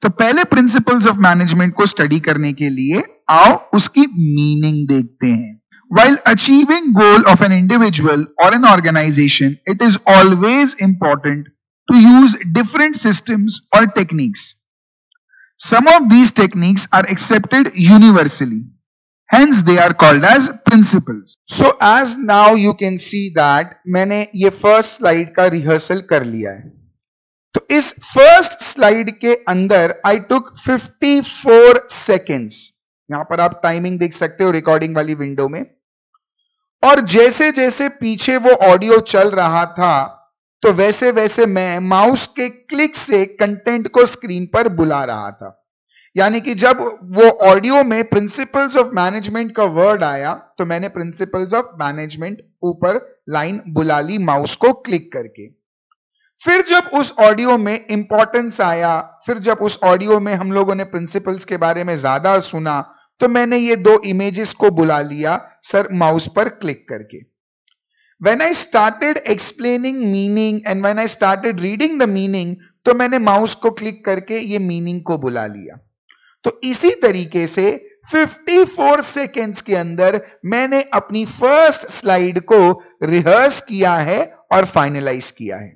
तो पहले प्रिंसिपल्स ऑफ मैनेजमेंट को स्टडी करने के लिए आओ उसकी मीनिंग देखते हैं While achieving goal of an individual or an organization, it is always important to use different systems or techniques. Some of these techniques are accepted universally. Hence, they are called as principles. So, as now you can see that मैंने ये first slide का rehearsal कर लिया है. तो इस first slide के अंदर I took 54 seconds. यहां पर आप टाइमिंग देख सकते हो रिकॉर्डिंग वाली विंडो में और जैसे जैसे पीछे वो ऑडियो चल रहा था तो वैसे वैसे मैं माउस के क्लिक से कंटेंट को स्क्रीन पर बुला रहा था यानी कि जब वो ऑडियो में प्रिंसिपल्स ऑफ मैनेजमेंट का वर्ड आया तो मैंने प्रिंसिपल्स ऑफ मैनेजमेंट ऊपर लाइन बुला ली माउस को क्लिक करके फिर जब उस ऑडियो में इंपॉर्टेंस आया फिर जब उस ऑडियो में हम लोगों ने प्रिंसिपल्स के बारे में ज्यादा सुना तो मैंने ये दो इमेजेस को बुला लिया सर माउस पर क्लिक करके when I started explaining meaning and when I started reading the meaning तो मैंने माउस को क्लिक करके ये मीनिंग को बुला लिया तो इसी तरीके से 54 सेकेंड्स के अंदर मैंने अपनी फर्स्ट स्लाइड को रिहर्स किया है और फाइनलाइज किया है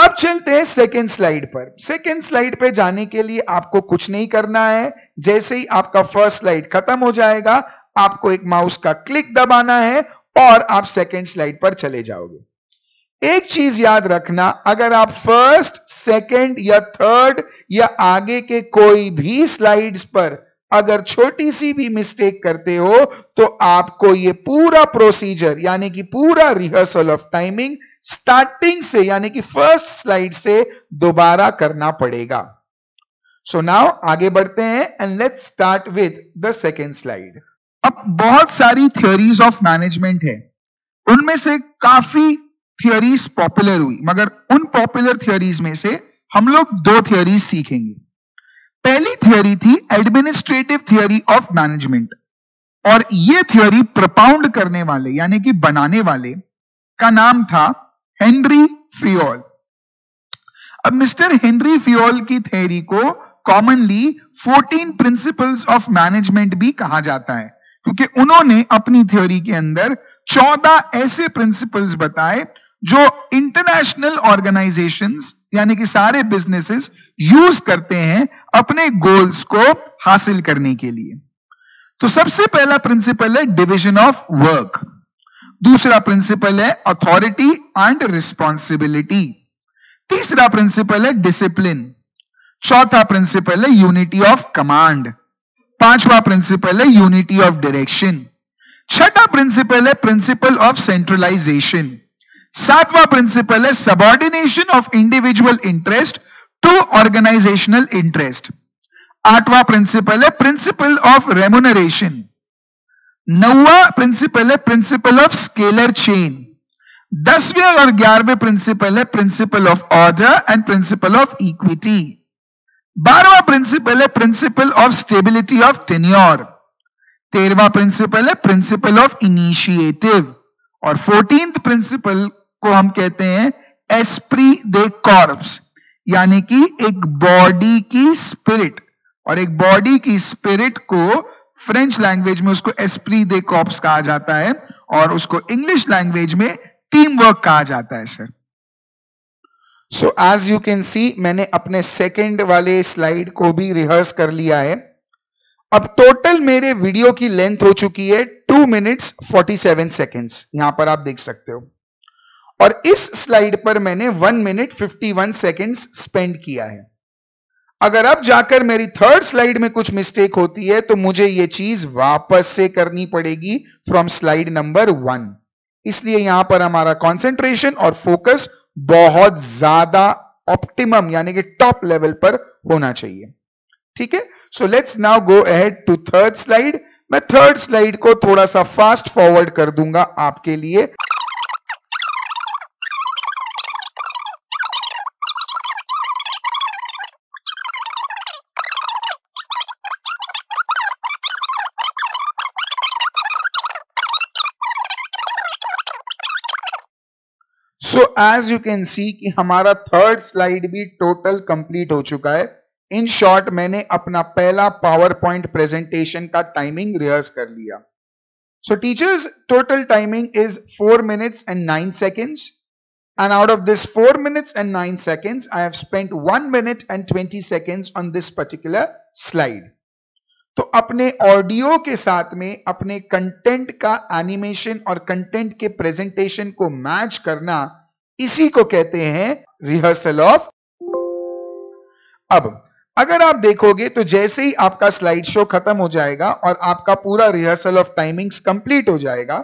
अब चलते हैं सेकेंड स्लाइड पर सेकेंड स्लाइड पे जाने के लिए आपको कुछ नहीं करना है जैसे ही आपका फर्स्ट स्लाइड खत्म हो जाएगा आपको एक माउस का क्लिक दबाना है और आप सेकेंड स्लाइड पर चले जाओगे एक चीज याद रखना अगर आप फर्स्ट सेकेंड या थर्ड या आगे के कोई भी स्लाइड्स पर अगर छोटी सी भी मिस्टेक करते हो तो आपको ये पूरा प्रोसीजर यानी कि पूरा रिहर्सल ऑफ टाइमिंग स्टार्टिंग से यानी कि फर्स्ट स्लाइड से दोबारा करना पड़ेगा सो नाउ आगे बढ़ते हैं and let's start with the second slide अब बहुत सारी थियोरीज ऑफ मैनेजमेंट है उनमें से काफी थियोरीज पॉपुलर हुई मगर उन पॉपुलर थियोरीज में से हम लोग दो थियोरीज सीखेंगे पहली थियोरी थी एडमिनिस्ट्रेटिव थियोरी ऑफ मैनेजमेंट और ये थियोरी प्रपाउंड करने वाले यानी कि बनाने वाले का नाम था हेनरी फियोल अब मिस्टर हेनरी फियोल की थेरी को कॉमनली 14 प्रिंसिपल्स ऑफ मैनेजमेंट भी कहा जाता है क्योंकि उन्होंने अपनी थ्योरी के अंदर 14 ऐसे प्रिंसिपल्स बताए जो इंटरनेशनल ऑर्गेनाइजेशंस यानी कि सारे बिजनेसेस यूज करते हैं अपने गोल्स को हासिल करने के लिए तो सबसे पहला प्रिंसिपल है डिवीजन ऑफ वर्क दूसरा प्रिंसिपल है अथॉरिटी एंड रिस्पॉन्सिबिलिटी तीसरा प्रिंसिपल है डिसिप्लिन चौथा प्रिंसिपल है यूनिटी ऑफ कमांड पांचवा प्रिंसिपल है यूनिटी ऑफ डायरेक्शन छठा प्रिंसिपल है प्रिंसिपल ऑफ सेंट्रलाइजेशन सातवां प्रिंसिपल है subordination of individual interest to organizational interest आठवां प्रिंसिपल है प्रिंसिपल ऑफ रेमुनरेशन नौवा प्रिंसिपल है प्रिंसिपल ऑफ स्केलर चेन दसवें और ग्यारहवें प्रिंसिपल है principle of order and principle of equity बारहवा प्रिंसिपल है principle of stability of tenure तेरहवा प्रिंसिपल है प्रिंसिपल ऑफ इनिशिएटिव और फोर्टींथ प्रिंसिपल को हम कहते हैं एस्प्री दे कॉर्प्स यानी कि एक बॉडी की स्पिरिट और एक बॉडी की स्पिरिट को फ्रेंच लैंग्वेज में उसको एस्प्री दे कॉप्स कहा जाता है और उसको इंग्लिश लैंग्वेज में टीम वर्क कहा जाता है sir so as you can see मैंने अपने सेकेंड वाले स्लाइड को भी रिहर्स कर लिया है अब टोटल मेरे वीडियो की लेंथ हो चुकी है two minutes forty seven seconds यहां पर आप देख सकते हो और इस स्लाइड पर मैंने one minute fifty one seconds spend किया है अगर अब जाकर मेरी थर्ड स्लाइड में कुछ मिस्टेक होती है तो मुझे यह चीज वापस से करनी पड़ेगी फ्रॉम स्लाइड नंबर वन इसलिए यहां पर हमारा कॉन्सेंट्रेशन और फोकस बहुत ज्यादा ऑप्टिमम यानी कि टॉप लेवल पर होना चाहिए ठीक है so let's now go ahead to third slide मैं थर्ड स्लाइड को थोड़ा सा फास्ट फॉरवर्ड कर दूंगा आपके लिए so as you can see कि हमारा थर्ड स्लाइड भी टोटल कंप्लीट हो चुका है इन शॉर्ट मैंने अपना पहला पावर पॉइंट प्रेजेंटेशन का टाइमिंग रिहर्स कर लिया so teachers total timing is four minutes and nine seconds and out of this four minutes and nine seconds I have spent one minute and twenty seconds on this particular slide तो अपने audio के साथ में अपने content का animation और content के presentation को मैच करना इसी को कहते हैं रिहर्सल ऑफ अब अगर आप देखोगे तो जैसे ही आपका स्लाइड शो खत्म हो जाएगा और आपका पूरा रिहर्सल ऑफ टाइमिंग्स कंप्लीट हो जाएगा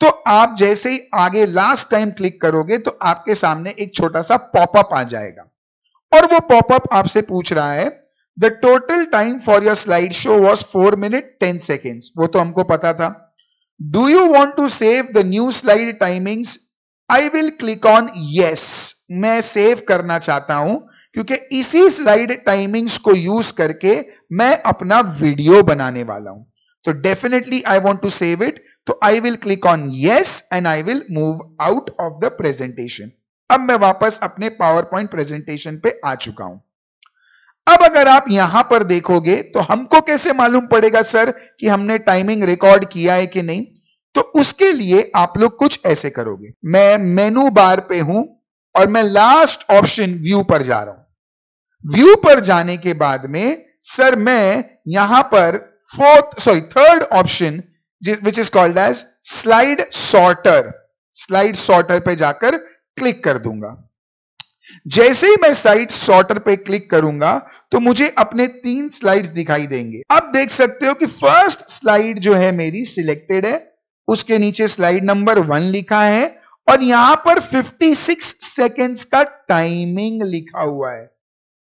तो आप जैसे ही आगे लास्ट टाइम क्लिक करोगे तो आपके सामने एक छोटा सा पॉपअप आ जाएगा और वो पॉपअप आपसे पूछ रहा है the total time for your slide show was four minute ten seconds वो तो हमको पता था do you want to save the new slide timings I will click on yes मैं सेव करना चाहता हूं क्योंकि इसी स्लाइड टाइमिंग्स को यूज करके मैं अपना वीडियो बनाने वाला हूं तो definitely I want to save it तो I will click on yes and I will move out of the presentation अब मैं वापस अपने पावर पॉइंट प्रेजेंटेशन पे आ चुका हूं अब अगर आप यहां पर देखोगे तो हमको कैसे मालूम पड़ेगा सर कि हमने टाइमिंग रिकॉर्ड किया है कि नहीं तो उसके लिए आप लोग कुछ ऐसे करोगे मैं मेनू बार पे हूं और मैं लास्ट ऑप्शन व्यू पर जा रहा हूं व्यू पर जाने के बाद में सर मैं यहां पर fourth sorry third option which is called as slide sorter slide sorter पे जाकर क्लिक कर दूंगा जैसे ही मैं स्लाइड सॉर्टर पे क्लिक करूंगा तो मुझे अपने तीन स्लाइड्स दिखाई देंगे आप देख सकते हो कि फर्स्ट स्लाइड जो है मेरी सिलेक्टेड है उसके नीचे स्लाइड नंबर वन लिखा है और यहां पर 56 सेकेंड्स का टाइमिंग लिखा हुआ है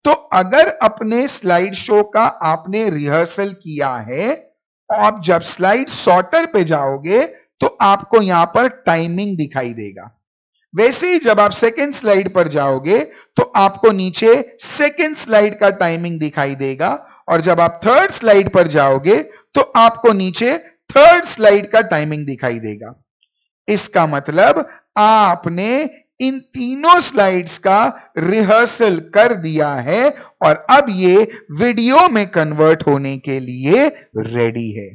तो अगर अपने स्लाइड शो का आपने रिहर्सल किया है आप जब स्लाइड सॉर्टर पे जाओगे तो आपको यहां पर टाइमिंग दिखाई देगा वैसे ही जब आप सेकेंड स्लाइड पर जाओगे तो आपको नीचे सेकेंड स्लाइड का टाइमिंग दिखाई देगा और जब आप थर्ड स्लाइड पर जाओगे तो आपको नीचे थर्ड स्लाइड का टाइमिंग दिखाई देगा इसका मतलब आपने इन तीनों स्लाइड्स का रिहर्सल कर दिया है और अब ये वीडियो में कन्वर्ट होने के लिए रेडी है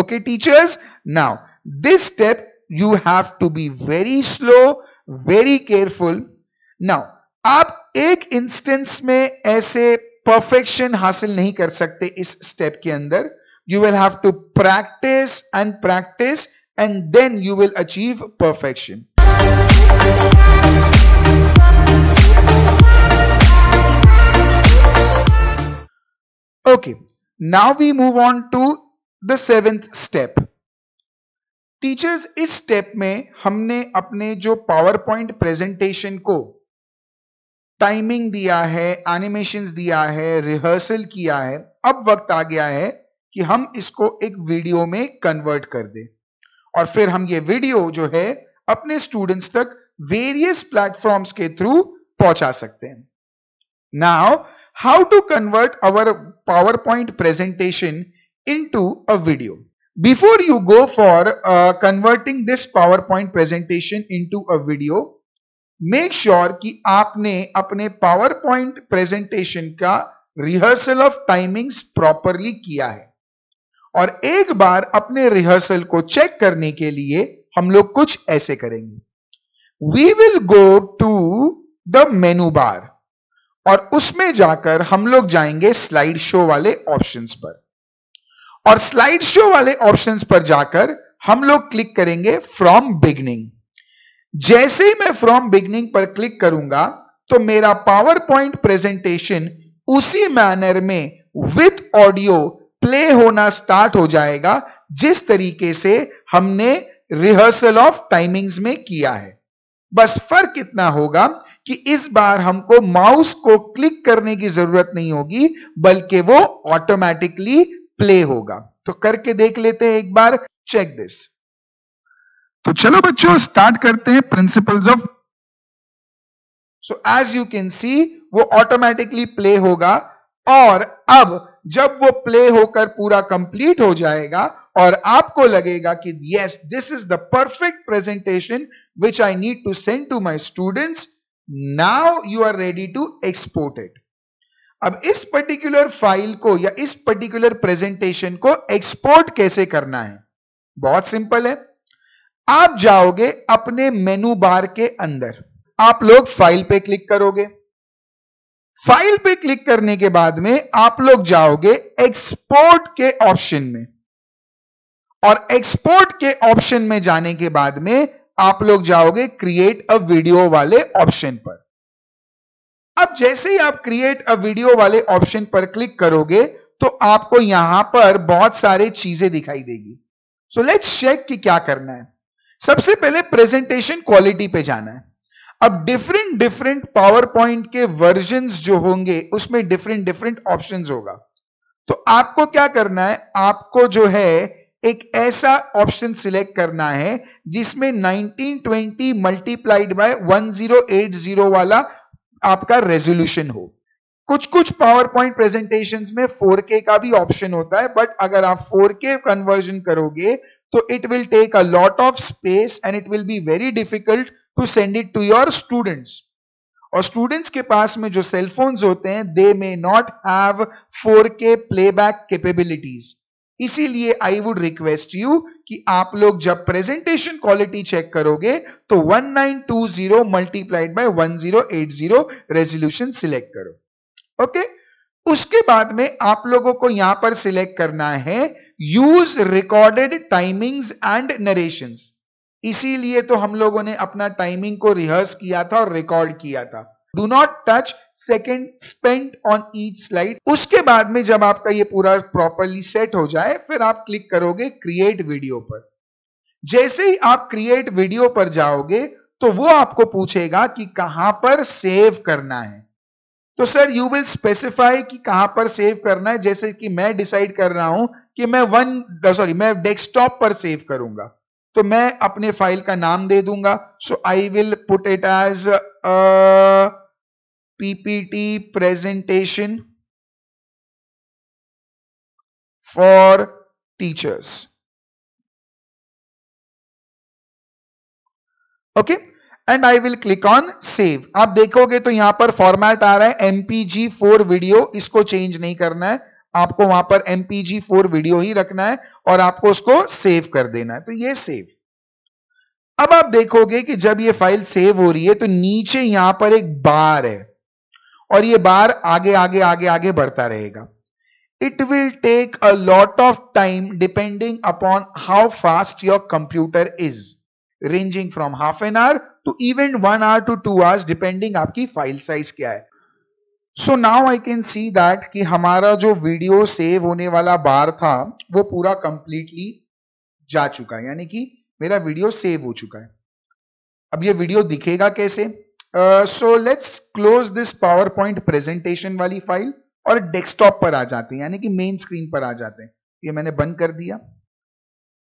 okay teachers now this step you have to be very slow very careful now आप एक इंस्टेंस में ऐसे परफेक्शन हासिल नहीं कर सकते इस स्टेप के अंदर you will have to practice and practice and then you will achieve perfection. Okay, now we move on to the seventh step teachers इस स्टेप में हमने अपने जो पावर पॉइंट प्रेजेंटेशन को टाइमिंग दिया है एनिमेशन दिया है रिहर्सल किया है अब वक्त आ गया है कि हम इसको एक वीडियो में कन्वर्ट कर दें और फिर हम ये वीडियो जो है अपने स्टूडेंट्स तक वेरियस प्लेटफॉर्म्स के थ्रू पहुंचा सकते हैं now how to convert our PowerPoint presentation a video before you go for converting this PowerPoint presentation into a video make sure कि आपने अपने पावर पॉइंट प्रेजेंटेशन का rehearsal of timings properly किया है और एक बार अपने rehearsal को चेक करने के लिए हम लोग कुछ ऐसे करेंगे we will go to the menu bar और उसमें जाकर हम लोग जाएंगे स्लाइड शो वाले ऑप्शंस पर और स्लाइड शो वाले ऑप्शंस पर जाकर हम लोग क्लिक करेंगे फ्रॉम बिगनिंग जैसे ही मैं फ्रॉम बिगनिंग पर क्लिक करूंगा तो मेरा पावर पॉइंट प्रेजेंटेशन उसी मैनर में विथ ऑडियो प्ले होना स्टार्ट हो जाएगा जिस तरीके से हमने रिहर्सल ऑफ टाइमिंग्स में किया है बस फर्क इतना होगा कि इस बार हमको माउस को क्लिक करने की जरूरत नहीं होगी बल्कि वो ऑटोमेटिकली प्ले होगा तो करके देख लेते हैं एक बार चेक दिस तो चलो बच्चों स्टार्ट करते हैं principles of so as you can see वो ऑटोमेटिकली प्ले होगा और अब जब वो प्ले होकर पूरा कंप्लीट हो जाएगा और आपको लगेगा कि yes this is the perfect presentation which I need to send to my students now you are ready to export it अब इस पर्टिकुलर फाइल को या इस पर्टिकुलर प्रेजेंटेशन को एक्सपोर्ट कैसे करना है बहुत सिंपल है आप जाओगे अपने मेनू बार के अंदर आप लोग फाइल पे क्लिक करोगे फाइल पे क्लिक करने के बाद में आप लोग जाओगे एक्सपोर्ट के ऑप्शन में और एक्सपोर्ट के ऑप्शन में जाने के बाद में आप लोग जाओगे क्रिएट अ वीडियो वाले ऑप्शन पर अब जैसे ही आप क्रिएट अ वीडियो वाले ऑप्शन पर क्लिक करोगे तो आपको यहां पर बहुत सारी चीजें दिखाई देगी सो लेट्स चेक कि क्या करना है सबसे पहले प्रेजेंटेशन क्वालिटी पे जाना है अब डिफरेंट डिफरेंट पावर पॉइंट के वर्जन जो होंगे उसमें डिफरेंट डिफरेंट ऑप्शन होगा तो आपको क्या करना है आपको जो है एक ऐसा ऑप्शन सिलेक्ट करना है जिसमें 1920 मल्टीप्लाइड बाय 1080 वाला आपका रेजोल्यूशन हो कुछ कुछ पावर पॉइंट प्रेजेंटेशन में 4K का भी ऑप्शन होता है बट अगर आप 4K कन्वर्जन करोगे तो it will take a lot of space and it will be very difficult to send it to your students और स्टूडेंट्स के पास में जो सेलफोन्स होते हैं they may not have 4K playback capabilities इसीलिए आई वुड रिक्वेस्ट यू कि आप लोग जब प्रेजेंटेशन क्वालिटी चेक करोगे तो 1920 मल्टीप्लाइड बाय 1080 रेजोल्यूशन सिलेक्ट करो ओके okay? उसके बाद में आप लोगों को यहां पर सिलेक्ट करना है use recorded timings and narrations इसीलिए तो हम लोगों ने अपना टाइमिंग को रिहर्स किया था और रिकॉर्ड किया था do not touch second spend on each slide उसके बाद में जब आपका ये पूरा प्रॉपरली सेट हो जाए फिर आप क्लिक करोगे क्रिएट वीडियो पर जैसे ही आप क्रिएट वीडियो पर जाओगे तो वो आपको पूछेगा कि कहां पर सेव करना है तो सर यू विल स्पेसिफाई कि कहां पर सेव करना है जैसे कि मैं डिसाइड कर रहा हूं कि मैं वन सॉरी मैं डेस्कटॉप पर सेव करूंगा तो मैं अपने फाइल का नाम दे दूंगा so I will put it as PPT presentation for teachers okay and I will click on save आप देखोगे तो यहां पर फॉर्मेट आ रहा है एमपीजी फोर वीडियो इसको चेंज नहीं करना है आपको वहां पर एमपीजी फोर वीडियो ही रखना है और आपको उसको सेव कर देना है तो ये सेव अब आप देखोगे कि जब ये फाइल सेव हो रही है तो नीचे यहां पर एक बार है और ये बार आगे आगे आगे आगे बढ़ता रहेगा it will take a lot of time depending upon how fast your computer is ranging from half an hour to even one hour to two hours depending आपकी फाइल साइज क्या है so now I can see that कि हमारा जो video save होने वाला बार था वो पूरा कंप्लीटली जा चुका है यानी कि मेरा वीडियो सेव हो चुका है अब ये वीडियो दिखेगा कैसे so let's close this PowerPoint presentation वाली फाइल और डेस्कटॉप पर आ जाते हैं यानी कि मेन स्क्रीन पर आ जाते हैं ये मैंने बंद कर दिया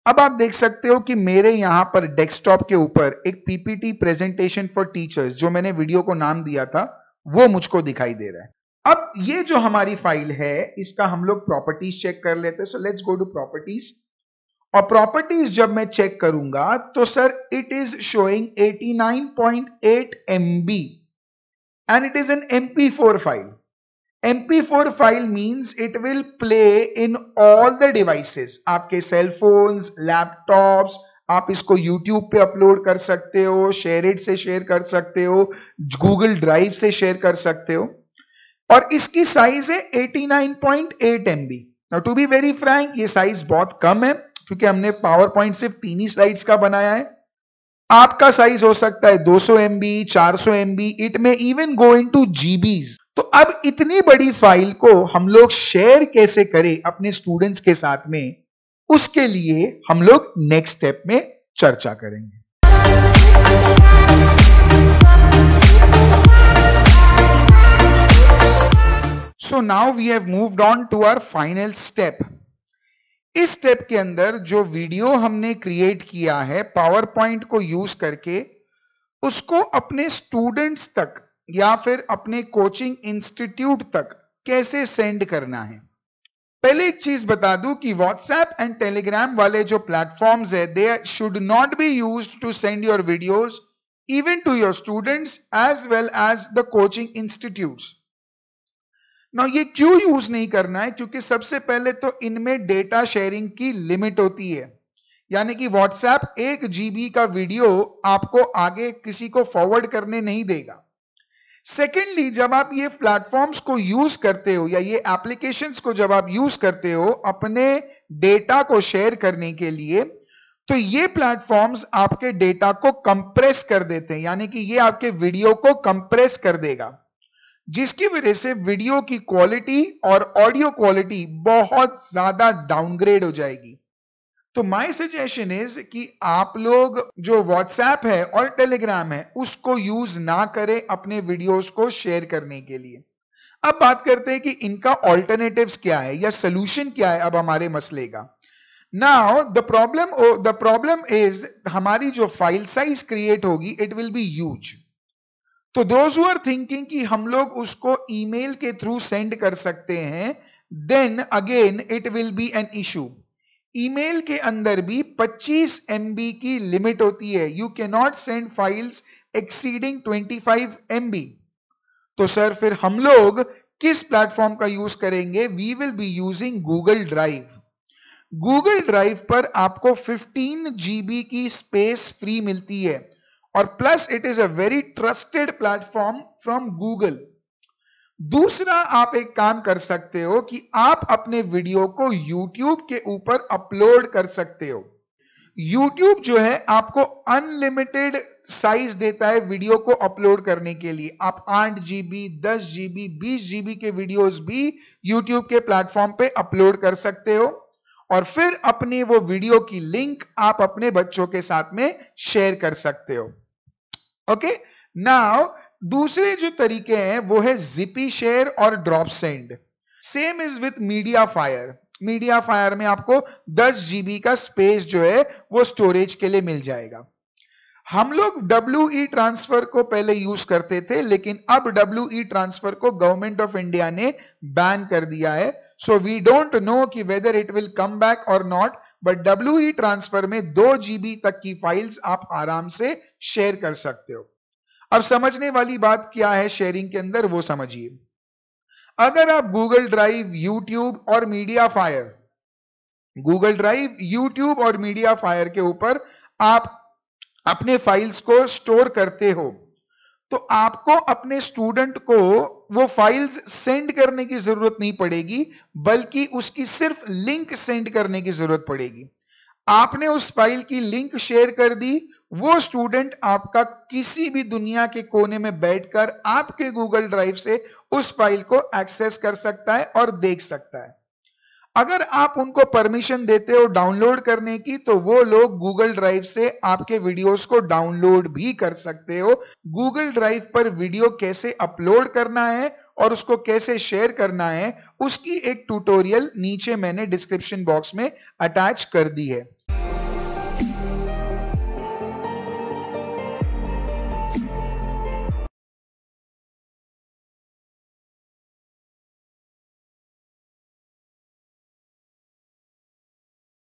अब आप देख सकते हो कि मेरे यहां पर डेस्कटॉप के ऊपर एक पीपीटी प्रेजेंटेशन फॉर टीचर्स जो मैंने वीडियो को नाम दिया था वो मुझको दिखाई दे रहा है अब ये जो हमारी फाइल है इसका हम लोग प्रॉपर्टीज चेक कर लेते हैं so let's go to properties और प्रॉपर्टीज जब मैं चेक करूंगा तो sir it is showing 89.8 MB and it is an MP4 file MP4 file means it will play in all the devices आपके सेलफोन्स लैपटॉप्स आप इसको YouTube पे upload कर सकते हो शेयर इट से शेयर कर सकते हो Google Drive से शेयर कर सकते हो और इसकी साइज है 89.8 MB to be very frank ये साइज बहुत कम है क्योंकि हमने पावर पॉइंट सिर्फ तीन ही स्लाइड्स का बनाया है आपका साइज हो सकता है 200 सौ एमबी चार सौ MB it may even go into तो अब इतनी बड़ी फाइल को हम लोग शेयर कैसे करें अपने स्टूडेंट्स के साथ में उसके लिए हम लोग नेक्स्ट स्टेप में चर्चा करेंगे so now we have moved on to our final step इस स्टेप के अंदर जो वीडियो हमने क्रिएट किया है पावर पॉइंट को यूज करके उसको अपने स्टूडेंट्स तक या फिर अपने कोचिंग इंस्टीट्यूट तक कैसे सेंड करना है पहले एक चीज बता दूं कि व्हाट्सएप एंड टेलीग्राम वाले जो प्लेटफॉर्म्स है they should not be use to send your videos even to your students as well as the coaching institute ना ये क्यों यूज नहीं करना है क्योंकि सबसे पहले तो इनमें डेटा शेयरिंग की लिमिट होती है यानी कि व्हाट्सएप एक जीबी का वीडियो आपको आगे किसी को फॉरवर्ड करने नहीं देगा सेकेंडली जब आप ये प्लेटफॉर्म्स को यूज करते हो या ये एप्लीकेशंस को जब आप यूज करते हो अपने डेटा को शेयर करने के लिए तो ये प्लेटफॉर्म्स आपके डेटा को कंप्रेस कर देते हैं यानी कि ये आपके वीडियो को कंप्रेस कर देगा जिसकी वजह से वीडियो की क्वालिटी और ऑडियो क्वालिटी बहुत ज्यादा डाउनग्रेड हो जाएगी तो माय सजेशन इज कि आप लोग जो व्हाट्सएप है और टेलीग्राम है उसको यूज ना करें अपने वीडियोस को शेयर करने के लिए अब बात करते हैं कि इनका ऑल्टरनेटिव्स क्या है या सोल्यूशन क्या है अब हमारे मसले का now the problem the problem is हमारी जो फाइल साइज क्रिएट होगी it will be use to those are thinking कि हम लोग उसको ईमेल के थ्रू सेंड कर सकते हैं then again it will be an issue email के अंदर भी 25 एम की लिमिट होती है you can not send files exceeding 25 M तो सर फिर हम लोग किस प्लेटफॉर्म का यूज करेंगे we will be using Google drive Google drive पर आपको 15 GB की स्पेस फ्री मिलती है और plus it is a very trusted platform from Google दूसरा आप एक काम कर सकते हो कि आप अपने वीडियो को YouTube के ऊपर अपलोड कर सकते हो YouTube जो है आपको अनलिमिटेड साइज देता है वीडियो को अपलोड करने के लिए आप आठ जीबी दस जीबी बीस जीबी के वीडियोस भी YouTube के प्लेटफॉर्म पे अपलोड कर सकते हो और फिर अपने वो वीडियो की लिंक आप अपने बच्चों के साथ में शेयर कर सकते हो ओके नाउ दूसरे जो तरीके हैं वो है जिपी शेयर और DropSend same is with MediaFire MediaFire में आपको 10 जीबी का स्पेस जो है वो स्टोरेज के लिए मिल जाएगा हम लोग डब्ल्यू ट्रांसफर e को पहले यूज करते थे लेकिन अब डब्ल्यू ट्रांसफर e को गवर्नमेंट ऑफ इंडिया ने बैन कर दिया है सो वी डोंट नो कि whether it will come back और नॉट बट डब्ल्यू ट्रांसफर में दो जीबी तक की फाइल्स आप आराम से शेयर कर सकते हो अब समझने वाली बात क्या है शेयरिंग के अंदर वो समझिए अगर आप गूगल ड्राइव यूट्यूब और MediaFire Google drive YouTube और मीडिया फायर के ऊपर आप अपने फाइल्स को स्टोर करते हो तो आपको अपने स्टूडेंट को वो फाइल्स सेंड करने की जरूरत नहीं पड़ेगी बल्कि उसकी सिर्फ लिंक सेंड करने की जरूरत पड़ेगी आपने उस फाइल की लिंक शेयर कर दी वो स्टूडेंट आपका किसी भी दुनिया के कोने में बैठकर आपके गूगल ड्राइव से उस फाइल को एक्सेस कर सकता है और देख सकता है अगर आप उनको परमिशन देते हो डाउनलोड करने की तो वो लोग गूगल ड्राइव से आपके वीडियोस को डाउनलोड भी कर सकते हो गूगल ड्राइव पर वीडियो कैसे अपलोड करना है और उसको कैसे शेयर करना है उसकी एक ट्यूटोरियल नीचे मैंने डिस्क्रिप्शन बॉक्स में अटैच कर दी है